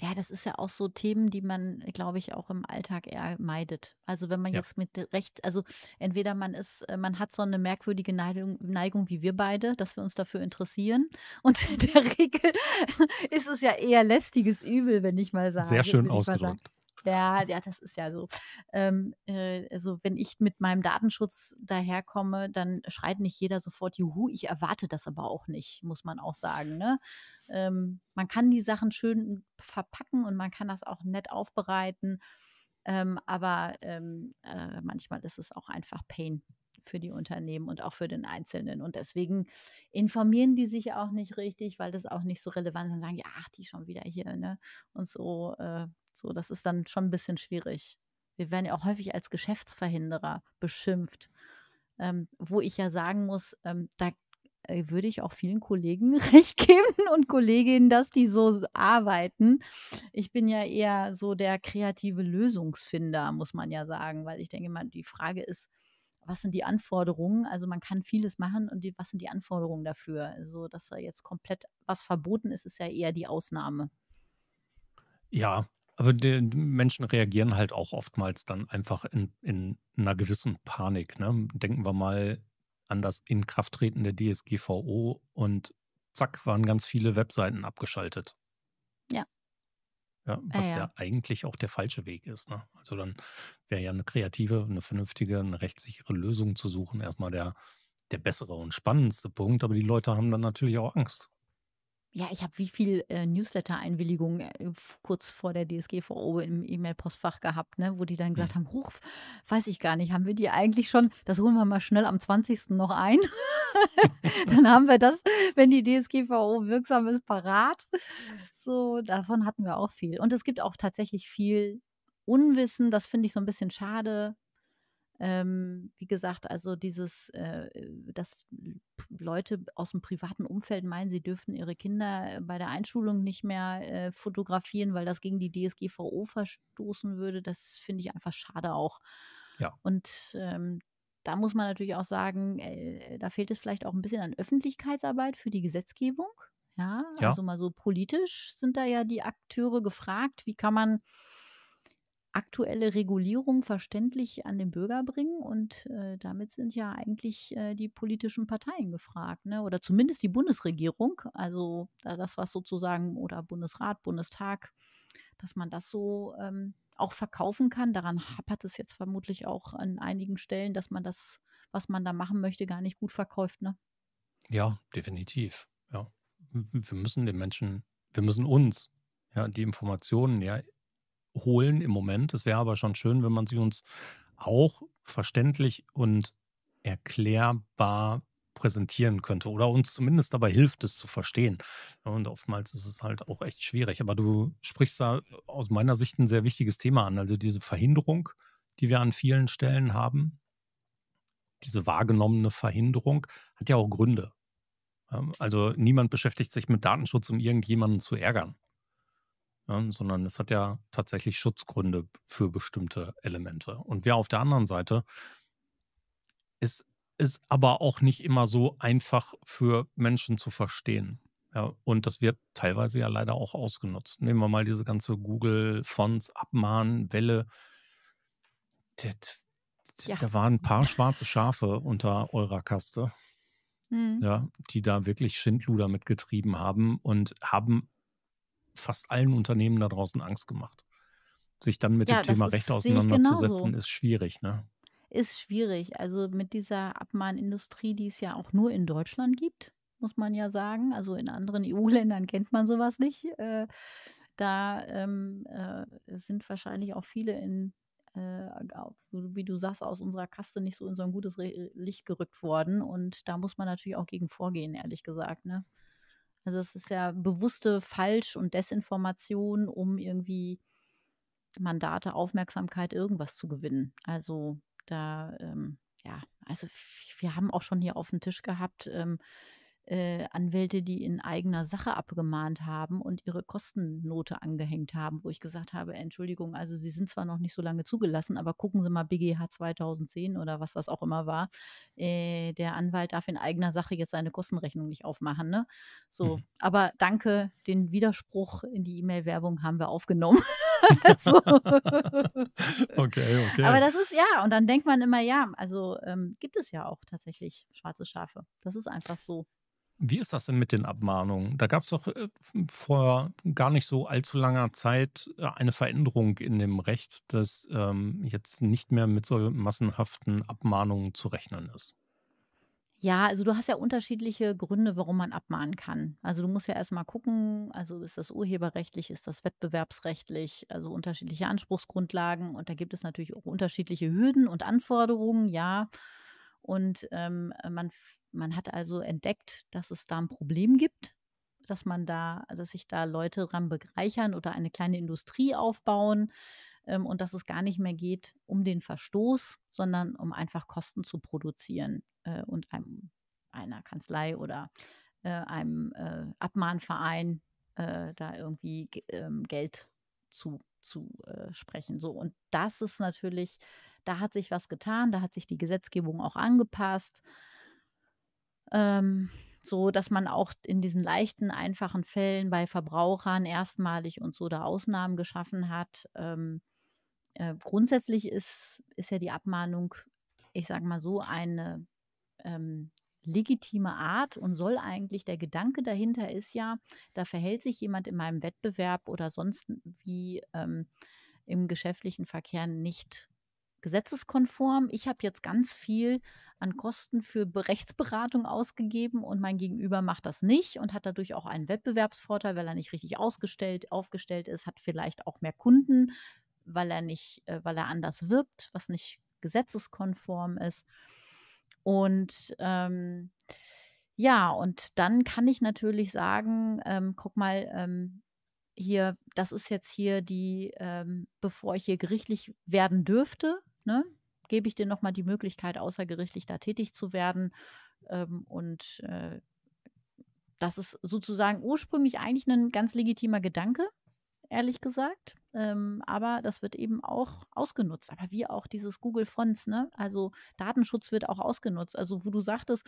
Ja, das ist ja auch so Themen, die man, glaube ich, auch im Alltag eher meidet. Also wenn man ja. jetzt mit Recht, also entweder man ist, äh, man hat so eine merkwürdige Neigung, Neigung wie wir beide, dass wir uns dafür interessieren. Und in der Regel ist es ja eher lästiges Übel, wenn ich mal sage. Sehr schön ausgedrückt. Ja, ja, das ist ja so. Ähm, äh, also wenn ich mit meinem Datenschutz daherkomme, dann schreit nicht jeder sofort Juhu. Ich erwarte das aber auch nicht, muss man auch sagen. Ne? Ähm, man kann die Sachen schön verpacken und man kann das auch nett aufbereiten. Ähm, aber ähm, äh, manchmal ist es auch einfach Pain für die Unternehmen und auch für den Einzelnen. Und deswegen informieren die sich auch nicht richtig, weil das auch nicht so relevant ist. und sagen ja, ach, die schon wieder hier, ne? Und so. Äh, so, das ist dann schon ein bisschen schwierig. Wir werden ja auch häufig als Geschäftsverhinderer beschimpft, ähm, wo ich ja sagen muss, ähm, da äh, würde ich auch vielen Kollegen recht geben und Kolleginnen, dass die so arbeiten. Ich bin ja eher so der kreative Lösungsfinder, muss man ja sagen, weil ich denke mal, die Frage ist, was sind die Anforderungen? Also man kann vieles machen und die, was sind die Anforderungen dafür? Also, dass da jetzt komplett was verboten ist, ist ja eher die Ausnahme. Ja, aber die Menschen reagieren halt auch oftmals dann einfach in, in einer gewissen Panik. Ne? Denken wir mal an das Inkrafttreten der DSGVO und zack, waren ganz viele Webseiten abgeschaltet. Ja. Ja, ah, was ah, ja. ja. eigentlich auch der falsche Weg ist. Ne? Also dann wäre ja eine kreative, eine vernünftige, eine rechtssichere Lösung zu suchen erstmal der, der bessere und spannendste Punkt. Aber die Leute haben dann natürlich auch Angst ja, ich habe wie viel äh, Newsletter-Einwilligungen äh, kurz vor der DSGVO im E-Mail-Postfach gehabt, ne, wo die dann mhm. gesagt haben, hoch, weiß ich gar nicht, haben wir die eigentlich schon, das holen wir mal schnell am 20. noch ein. dann haben wir das, wenn die DSGVO wirksam ist, parat. So, davon hatten wir auch viel. Und es gibt auch tatsächlich viel Unwissen, das finde ich so ein bisschen schade, ähm, wie gesagt, also dieses, äh, äh dass Leute aus dem privaten Umfeld meinen, sie dürften ihre Kinder äh, bei der Einschulung nicht mehr äh, fotografieren, weil das gegen die DSGVO verstoßen würde, das finde ich einfach schade auch. Ja. Und ähm, da muss man natürlich auch sagen, äh, da fehlt es vielleicht auch ein bisschen an Öffentlichkeitsarbeit für die Gesetzgebung. Ja, ja, also mal so politisch sind da ja die Akteure gefragt, wie kann man aktuelle Regulierung verständlich an den Bürger bringen. Und äh, damit sind ja eigentlich äh, die politischen Parteien gefragt, ne? oder zumindest die Bundesregierung, also das, was sozusagen, oder Bundesrat, Bundestag, dass man das so ähm, auch verkaufen kann. Daran hapert es jetzt vermutlich auch an einigen Stellen, dass man das, was man da machen möchte, gar nicht gut verkauft. Ne? Ja, definitiv. Ja. Wir müssen den Menschen, wir müssen uns ja, die Informationen ja holen im Moment. Es wäre aber schon schön, wenn man sie uns auch verständlich und erklärbar präsentieren könnte oder uns zumindest dabei hilft, es zu verstehen. Und oftmals ist es halt auch echt schwierig. Aber du sprichst da aus meiner Sicht ein sehr wichtiges Thema an. Also diese Verhinderung, die wir an vielen Stellen haben, diese wahrgenommene Verhinderung, hat ja auch Gründe. Ähm, also niemand beschäftigt sich mit Datenschutz, um irgendjemanden zu ärgern ja, ähm, sondern es hat ja tatsächlich Schutzgründe für bestimmte Elemente. Und wir auf der anderen Seite ist ist aber auch nicht immer so einfach für Menschen zu verstehen. Ja, und das wird teilweise ja leider auch ausgenutzt. Nehmen wir mal diese ganze Google-Fonts, Abmahn, Welle. Das, das, ja. Da waren ein paar schwarze Schafe unter eurer Kaste, mhm. ja, die da wirklich Schindluder mitgetrieben haben und haben fast allen Unternehmen da draußen Angst gemacht. Sich dann mit ja, dem Thema ist, Recht auseinanderzusetzen, ist schwierig, ne? Ist schwierig. Also mit dieser Abmahnindustrie, die es ja auch nur in Deutschland gibt, muss man ja sagen. Also in anderen EU-Ländern kennt man sowas nicht. Äh, da ähm, äh, sind wahrscheinlich auch viele in, äh, wie du sagst, aus unserer Kaste nicht so in so ein gutes Licht gerückt worden. Und da muss man natürlich auch gegen vorgehen, ehrlich gesagt. Ne? Also das ist ja bewusste Falsch- und Desinformation, um irgendwie Mandate, Aufmerksamkeit, irgendwas zu gewinnen. Also da, ähm, ja, also wir haben auch schon hier auf dem Tisch gehabt, ähm, äh, Anwälte, die in eigener Sache abgemahnt haben und ihre Kostennote angehängt haben, wo ich gesagt habe, Entschuldigung, also Sie sind zwar noch nicht so lange zugelassen, aber gucken Sie mal BGH 2010 oder was das auch immer war. Äh, der Anwalt darf in eigener Sache jetzt seine Kostenrechnung nicht aufmachen. Ne? So, mhm. aber danke, den Widerspruch in die E-Mail-Werbung haben wir aufgenommen. so. okay, okay. Aber das ist ja, und dann denkt man immer, ja, also ähm, gibt es ja auch tatsächlich schwarze Schafe. Das ist einfach so. Wie ist das denn mit den Abmahnungen? Da gab es doch äh, vor gar nicht so allzu langer Zeit äh, eine Veränderung in dem Recht, dass ähm, jetzt nicht mehr mit so massenhaften Abmahnungen zu rechnen ist. Ja, also du hast ja unterschiedliche Gründe, warum man abmahnen kann. Also du musst ja erstmal gucken, also ist das urheberrechtlich, ist das wettbewerbsrechtlich, also unterschiedliche Anspruchsgrundlagen und da gibt es natürlich auch unterschiedliche Hürden und Anforderungen, ja. Und ähm, man man hat also entdeckt, dass es da ein Problem gibt, dass man da, dass sich da Leute ran bereichern oder eine kleine Industrie aufbauen ähm, und dass es gar nicht mehr geht um den Verstoß, sondern um einfach Kosten zu produzieren äh, und einem, einer Kanzlei oder äh, einem äh, Abmahnverein äh, da irgendwie ähm, Geld zu, zu äh, sprechen. So, und das ist natürlich, da hat sich was getan, da hat sich die Gesetzgebung auch angepasst. Ähm, so dass man auch in diesen leichten, einfachen Fällen bei Verbrauchern erstmalig und so da Ausnahmen geschaffen hat. Ähm, äh, grundsätzlich ist, ist ja die Abmahnung, ich sage mal so, eine ähm, legitime Art und soll eigentlich, der Gedanke dahinter ist ja, da verhält sich jemand in meinem Wettbewerb oder sonst wie ähm, im geschäftlichen Verkehr nicht gesetzeskonform. Ich habe jetzt ganz viel an Kosten für Rechtsberatung ausgegeben und mein Gegenüber macht das nicht und hat dadurch auch einen Wettbewerbsvorteil, weil er nicht richtig ausgestellt, aufgestellt ist, hat vielleicht auch mehr Kunden, weil er nicht, äh, weil er anders wirbt, was nicht gesetzeskonform ist. Und ähm, ja, und dann kann ich natürlich sagen, ähm, guck mal, ähm, hier, das ist jetzt hier die, ähm, bevor ich hier gerichtlich werden dürfte, ne, gebe ich dir nochmal die Möglichkeit, außergerichtlich da tätig zu werden. Ähm, und äh, das ist sozusagen ursprünglich eigentlich ein ganz legitimer Gedanke, ehrlich gesagt. Ähm, aber das wird eben auch ausgenutzt. Aber wie auch dieses Google Fonts, ne? Also Datenschutz wird auch ausgenutzt. Also wo du sagtest,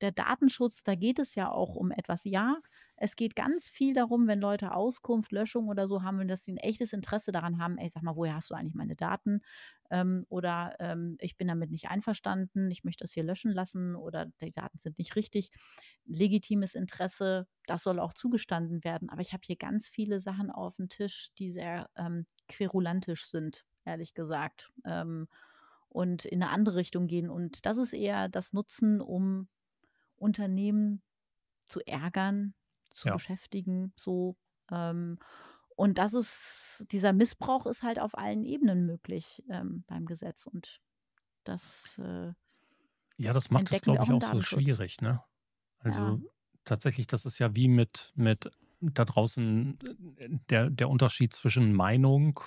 der Datenschutz, da geht es ja auch um etwas. Ja, es geht ganz viel darum, wenn Leute Auskunft, Löschung oder so haben, dass sie ein echtes Interesse daran haben, ey, sag mal, woher hast du eigentlich meine Daten? Ähm, oder ähm, ich bin damit nicht einverstanden, ich möchte das hier löschen lassen oder die Daten sind nicht richtig. Legitimes Interesse, das soll auch zugestanden werden. Aber ich habe hier ganz viele Sachen auf dem Tisch, die sehr ähm, querulantisch sind, ehrlich gesagt, ähm, und in eine andere Richtung gehen. Und das ist eher das Nutzen, um Unternehmen zu ärgern, zu ja. beschäftigen, so. Ähm, und das ist, dieser Missbrauch ist halt auf allen Ebenen möglich ähm, beim Gesetz. Und das. Äh, ja, das macht es, glaube ich, auch, auch so schwierig, ne? Also ja tatsächlich, das ist ja wie mit, mit da draußen der, der Unterschied zwischen Meinung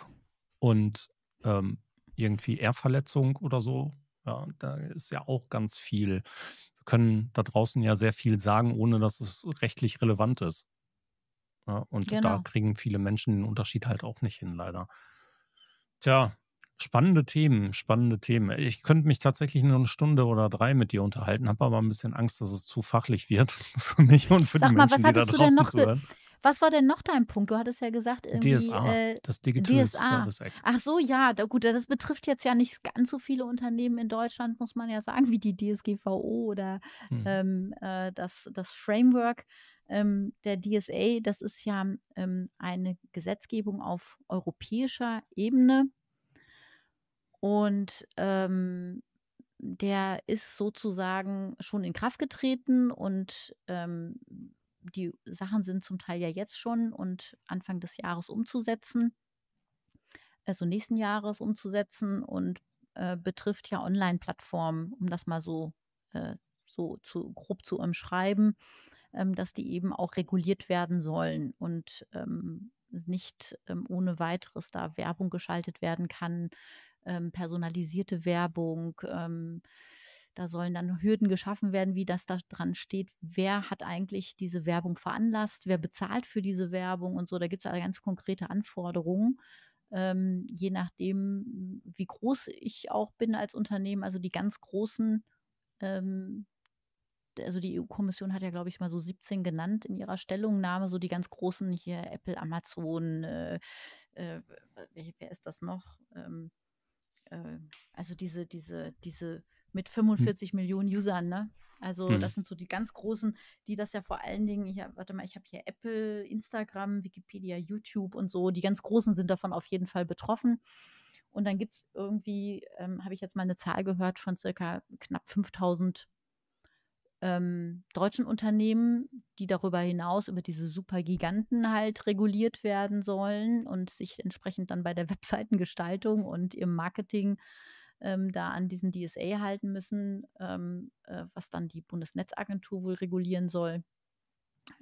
und ähm, irgendwie Ehrverletzung oder so. Ja, da ist ja auch ganz viel. Wir können da draußen ja sehr viel sagen, ohne dass es rechtlich relevant ist. Ja, und genau. da kriegen viele Menschen den Unterschied halt auch nicht hin, leider. Tja, Spannende Themen, spannende Themen. Ich könnte mich tatsächlich nur eine Stunde oder drei mit dir unterhalten, habe aber ein bisschen Angst, dass es zu fachlich wird für mich und für Sag die mal, Menschen, was hattest die da du denn noch zuhören. Was war denn noch dein Punkt? Du hattest ja gesagt, irgendwie. DSA, äh, das Digital DSA. Service Act. Ach so, ja, da, gut, das betrifft jetzt ja nicht ganz so viele Unternehmen in Deutschland, muss man ja sagen, wie die DSGVO oder hm. ähm, äh, das, das Framework. Ähm, der DSA, das ist ja ähm, eine Gesetzgebung auf europäischer Ebene und ähm, der ist sozusagen schon in Kraft getreten und ähm, die Sachen sind zum Teil ja jetzt schon und Anfang des Jahres umzusetzen, also nächsten Jahres umzusetzen und äh, betrifft ja Online-Plattformen, um das mal so, äh, so zu, grob zu umschreiben, ähm, dass die eben auch reguliert werden sollen und ähm, nicht ähm, ohne weiteres da Werbung geschaltet werden kann ähm, personalisierte Werbung. Ähm, da sollen dann Hürden geschaffen werden, wie das da dran steht, wer hat eigentlich diese Werbung veranlasst, wer bezahlt für diese Werbung und so. Da gibt es also ganz konkrete Anforderungen, ähm, je nachdem, wie groß ich auch bin als Unternehmen. Also die ganz großen, ähm, also die EU-Kommission hat ja, glaube ich, mal so 17 genannt in ihrer Stellungnahme, so die ganz großen hier, Apple, Amazon, äh, äh, wer ist das noch? Ähm, äh, also diese, diese, diese mit 45 hm. Millionen Usern, ne? Also hm. das sind so die ganz großen, die das ja vor allen Dingen, ich, warte mal, ich habe hier Apple, Instagram, Wikipedia, YouTube und so, die ganz großen sind davon auf jeden Fall betroffen. Und dann gibt es irgendwie, ähm, habe ich jetzt mal eine Zahl gehört von circa knapp 5000 ähm, deutschen Unternehmen, die darüber hinaus über diese Supergiganten halt reguliert werden sollen und sich entsprechend dann bei der Webseitengestaltung und im Marketing ähm, da an diesen DSA halten müssen, ähm, äh, was dann die Bundesnetzagentur wohl regulieren soll.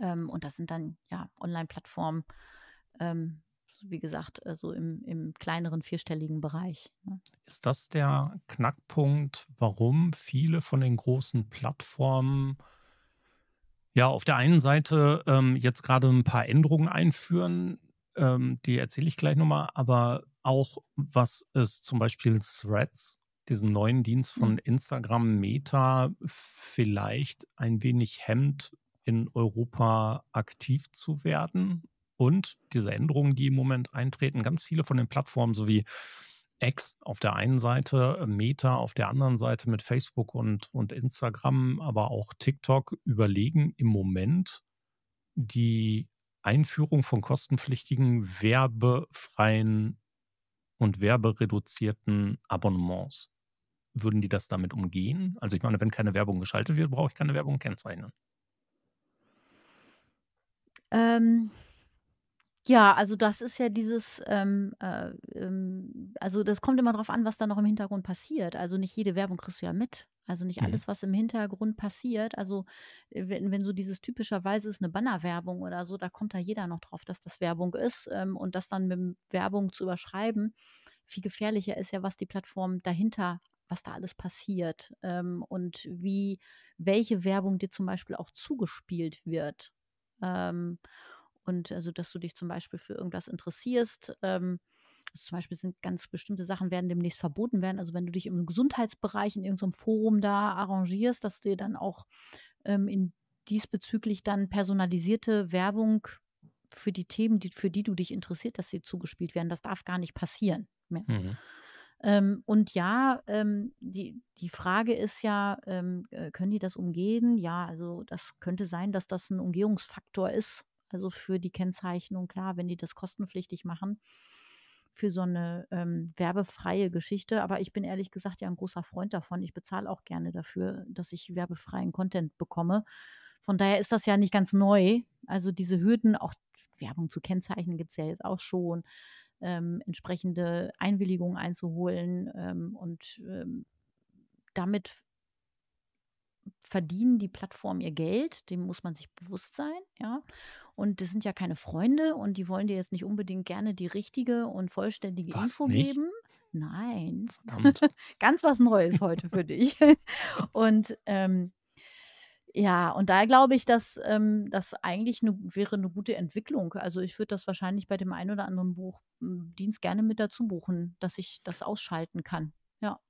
Ähm, und das sind dann ja Online-Plattformen, ähm, wie gesagt, äh, so im, im kleineren vierstelligen Bereich. Ne? Ist das der Knackpunkt, warum viele von den großen Plattformen ja auf der einen Seite ähm, jetzt gerade ein paar Änderungen einführen, ähm, die erzähle ich gleich nochmal, aber auch was es zum Beispiel Threads diesen neuen Dienst von mhm. Instagram Meta vielleicht ein wenig hemmt, in Europa aktiv zu werden und diese Änderungen, die im Moment eintreten, ganz viele von den Plattformen so wie X auf der einen Seite, Meta auf der anderen Seite mit Facebook und, und Instagram, aber auch TikTok überlegen im Moment die Einführung von kostenpflichtigen, werbefreien und werbereduzierten Abonnements. Würden die das damit umgehen? Also ich meine, wenn keine Werbung geschaltet wird, brauche ich keine Werbung kennzeichnen. Ähm, ja, also das ist ja dieses, ähm, äh, ähm, also das kommt immer darauf an, was da noch im Hintergrund passiert. Also nicht jede Werbung kriegst du ja mit. Also nicht mhm. alles, was im Hintergrund passiert. Also wenn, wenn so dieses typischerweise ist eine Bannerwerbung oder so, da kommt da jeder noch drauf, dass das Werbung ist ähm, und das dann mit Werbung zu überschreiben. Viel gefährlicher ist ja, was die Plattform dahinter, was da alles passiert ähm, und wie, welche Werbung dir zum Beispiel auch zugespielt wird. Ähm, und also, dass du dich zum Beispiel für irgendwas interessierst. Ähm, also zum Beispiel sind ganz bestimmte Sachen werden demnächst verboten werden. Also wenn du dich im Gesundheitsbereich in irgendeinem Forum da arrangierst, dass dir dann auch ähm, in diesbezüglich dann personalisierte Werbung für die Themen, die, für die du dich interessiert, dass sie zugespielt werden. Das darf gar nicht passieren mehr. Mhm. Ähm, und ja, ähm, die, die Frage ist ja, ähm, äh, können die das umgehen? Ja, also das könnte sein, dass das ein Umgehungsfaktor ist, also für die Kennzeichnung, klar, wenn die das kostenpflichtig machen, für so eine ähm, werbefreie Geschichte. Aber ich bin ehrlich gesagt ja ein großer Freund davon. Ich bezahle auch gerne dafür, dass ich werbefreien Content bekomme. Von daher ist das ja nicht ganz neu. Also diese Hürden, auch Werbung zu kennzeichnen, gibt es ja jetzt auch schon. Ähm, entsprechende Einwilligungen einzuholen ähm, und ähm, damit verdienen die Plattform ihr Geld, dem muss man sich bewusst sein, ja. Und das sind ja keine Freunde und die wollen dir jetzt nicht unbedingt gerne die richtige und vollständige was Info nicht? geben. Nein. Verdammt. Ganz was Neues heute für dich. Und ähm, ja, und da glaube ich, dass ähm, das eigentlich ne, wäre eine gute Entwicklung. Also ich würde das wahrscheinlich bei dem einen oder anderen Buchdienst hm, gerne mit dazu buchen, dass ich das ausschalten kann. Ja.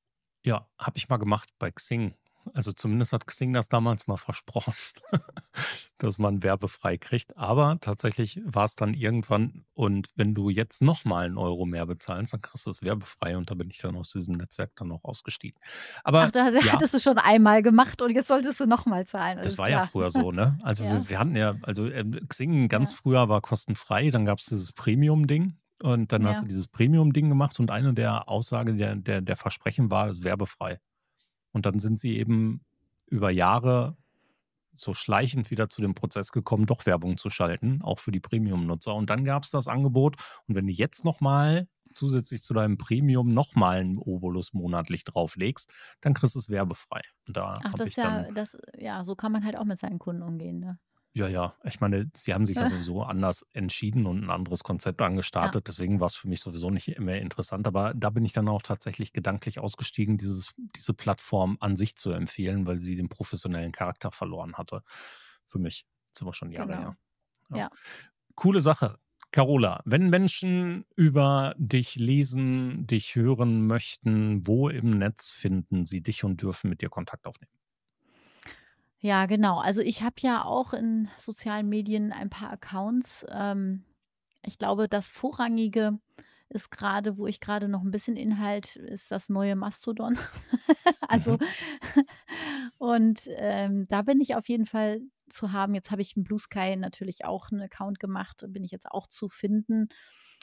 Ja, habe ich mal gemacht bei Xing. Also zumindest hat Xing das damals mal versprochen, dass man werbefrei kriegt. Aber tatsächlich war es dann irgendwann, und wenn du jetzt nochmal einen Euro mehr bezahlst, dann kriegst du es werbefrei und da bin ich dann aus diesem Netzwerk dann auch ausgestiegen. Aber Ach, da ja, hattest du schon einmal gemacht und jetzt solltest du nochmal zahlen. Das, war klar. ja früher so, ne? Also ja. wir, wir, hatten ja, also ähm, Xing ganz ja. früher war kostenfrei, dann gab es dieses Premium-Ding, und dann ja. hast du dieses Premium-Ding gemacht und eine der Aussagen der, der, der Versprechen war, es werbefrei. Und dann sind sie eben über Jahre so schleichend wieder zu dem Prozess gekommen, doch Werbung zu schalten, auch für die Premium-Nutzer. Und dann gab es das Angebot. Und wenn du jetzt nochmal zusätzlich zu deinem Premium nochmal einen Obolus monatlich drauflegst, dann kriegst du es werbefrei. da Ach, das ich ja, das, ja, so kann man halt auch mit seinen Kunden umgehen. Ne? Ja, ja. Ich meine, sie haben sich ja äh. sowieso anders entschieden und ein anderes Konzept angestartet. Ja. Deswegen war es für mich sowieso nicht mehr interessant. Aber da bin ich dann auch tatsächlich gedanklich ausgestiegen, dieses, diese Plattform an sich zu empfehlen, weil sie den professionellen Charakter verloren hatte. Für mich. sind wir schon Jahre genau. her. Ja. ja. Coole Sache. Carola, wenn Menschen über dich lesen, dich hören möchten, wo im Netz finden sie dich und dürfen mit dir Kontakt aufnehmen? Ja, genau. Also ich habe ja auch in sozialen Medien ein paar Accounts. Ähm, ich glaube, das Vorrangige ist gerade, wo ich gerade noch ein bisschen Inhalt, ist das neue Mastodon. also, mhm. und ähm, da bin ich auf jeden Fall zu haben. Jetzt habe ich im Blue Sky natürlich auch einen Account gemacht, bin ich jetzt auch zu finden.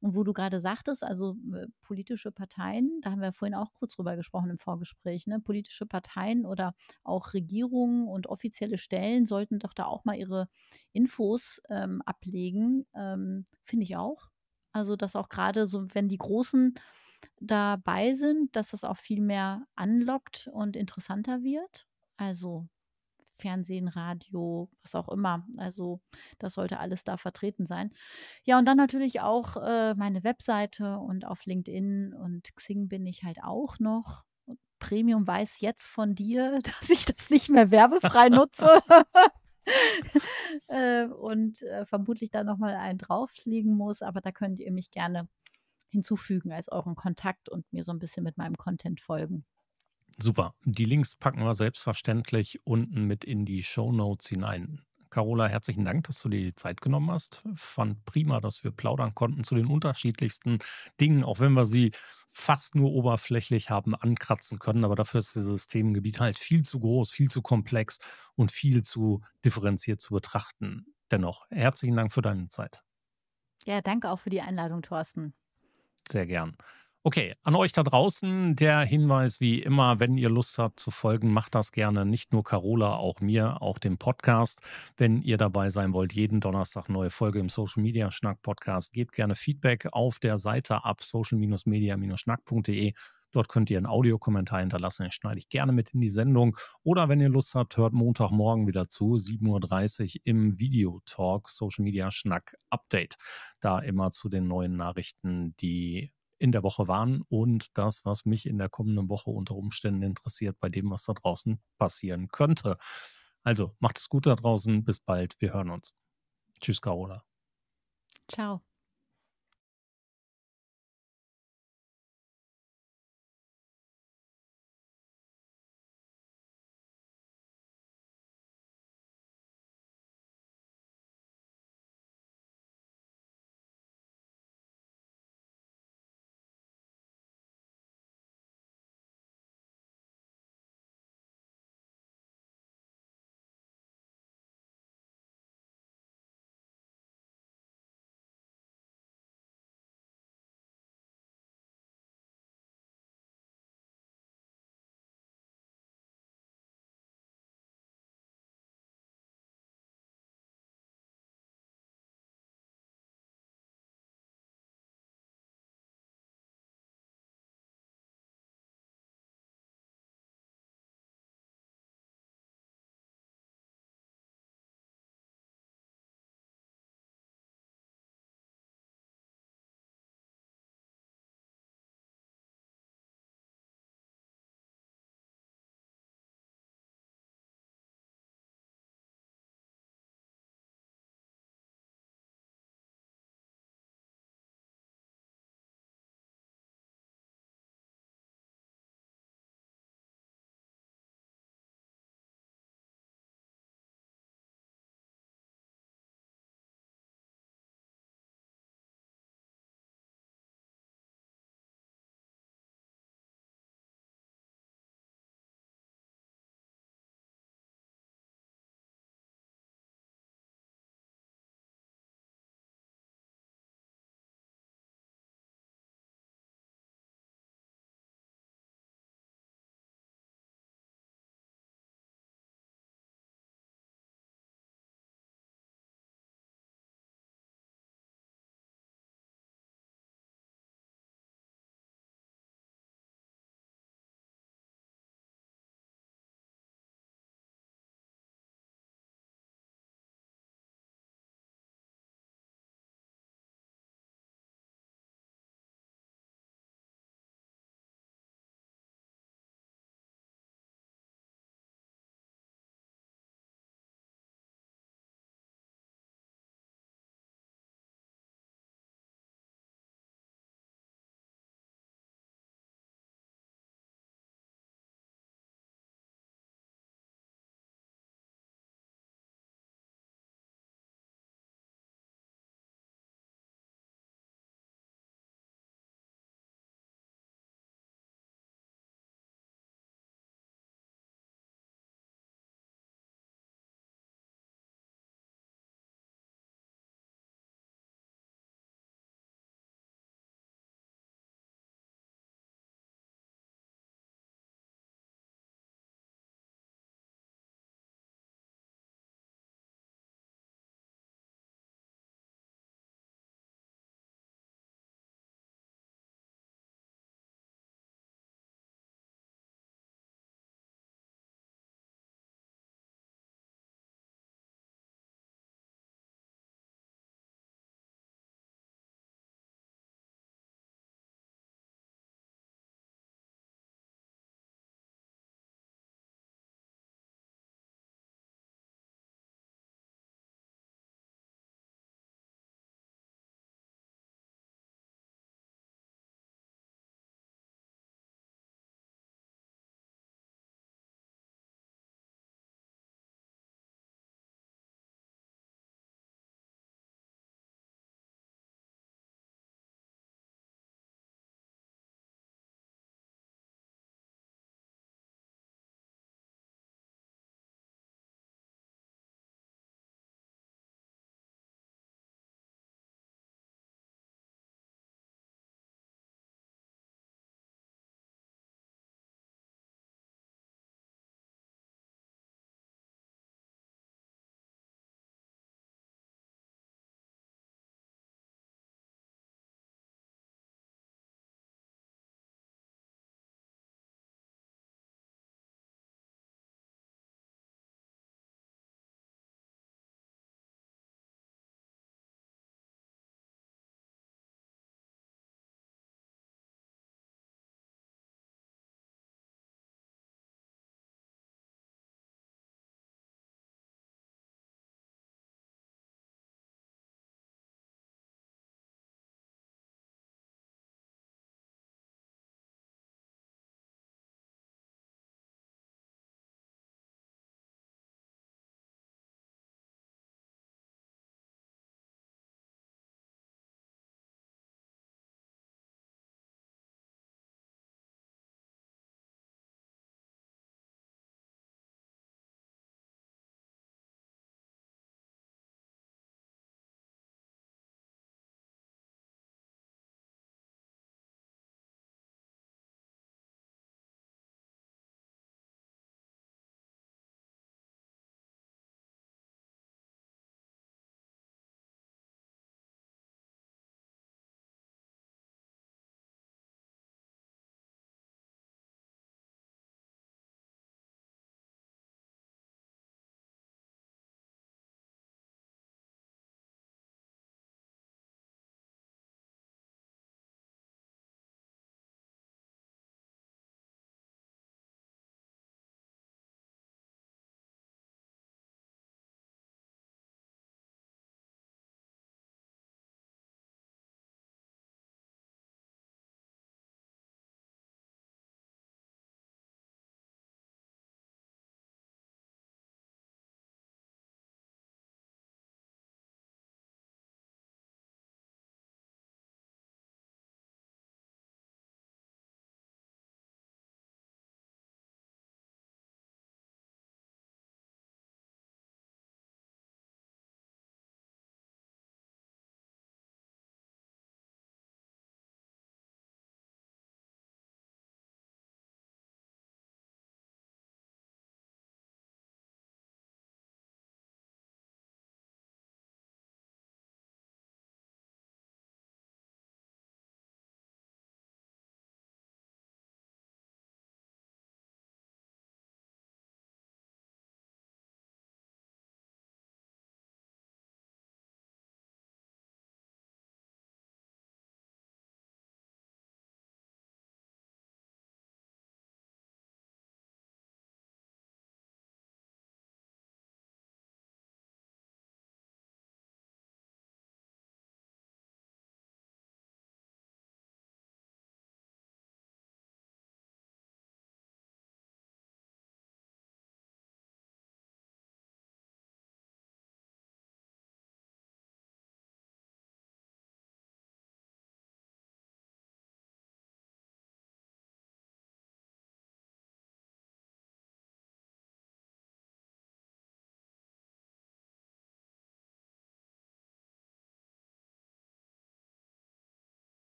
Und wo du gerade sagtest, also äh, politische Parteien, da haben wir vorhin auch kurz drüber gesprochen im Vorgespräch, ne? politische Parteien oder auch Regierungen und offizielle Stellen sollten doch da auch mal ihre Infos ähm, ablegen, ähm, finde ich auch. Also dass auch gerade so, wenn die Großen dabei sind, dass das auch viel mehr anlockt und interessanter wird. Also Fernsehen, Radio, was auch immer. Also das sollte alles da vertreten sein. Ja, und dann natürlich auch äh, meine Webseite und auf LinkedIn und Xing bin ich halt auch noch. Premium weiß jetzt von dir, dass ich das nicht mehr werbefrei nutze. äh, und äh, vermutlich da nochmal einen drauflegen muss, aber da könnt ihr mich gerne hinzufügen als euren Kontakt und mir so ein bisschen mit meinem Content folgen. Super. Die Links packen wir selbstverständlich unten mit in die Show Notes hinein. Carola, herzlichen Dank, dass du dir die Zeit genommen hast. Fand prima, dass wir plaudern konnten zu den unterschiedlichsten Dingen, auch wenn wir sie fast nur oberflächlich haben ankratzen können. Aber dafür ist dieses Themengebiet halt viel zu groß, viel zu komplex und viel zu differenziert zu betrachten. Dennoch, herzlichen Dank für deine Zeit. Ja, danke auch für die Einladung, Thorsten. Sehr gern. Okay, an euch da draußen der Hinweis wie immer, wenn ihr Lust habt zu folgen, macht das gerne. Nicht nur Carola, auch mir, auch dem Podcast. Wenn ihr dabei sein wollt, jeden Donnerstag neue Folge im Social Media Schnack Podcast. Gebt gerne Feedback auf der Seite ab social-media-schnack.de. Dort könnt ihr einen Audiokommentar hinterlassen, den schneide ich gerne mit in die Sendung. Oder wenn ihr Lust habt, hört Montagmorgen wieder zu, 7.30 Uhr im Videotalk Social Media Schnack Update. Da immer zu den neuen Nachrichten, die in der Woche waren und das, was mich in der kommenden Woche unter Umständen interessiert, bei dem, was da draußen passieren könnte. Also macht es gut da draußen. Bis bald. Wir hören uns. Tschüss, Carola. Ciao.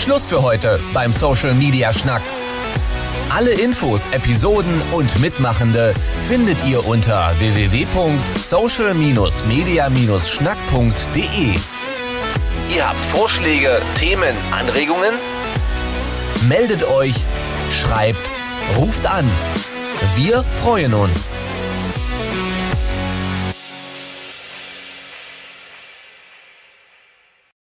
Schluss für heute beim Social Media Schnack. Alle Infos, Episoden und Mitmachende findet ihr unter www.social-media-schnack.de. Ihr habt Vorschläge, Themen, Anregungen? Meldet euch, schreibt, ruft an. Wir freuen uns.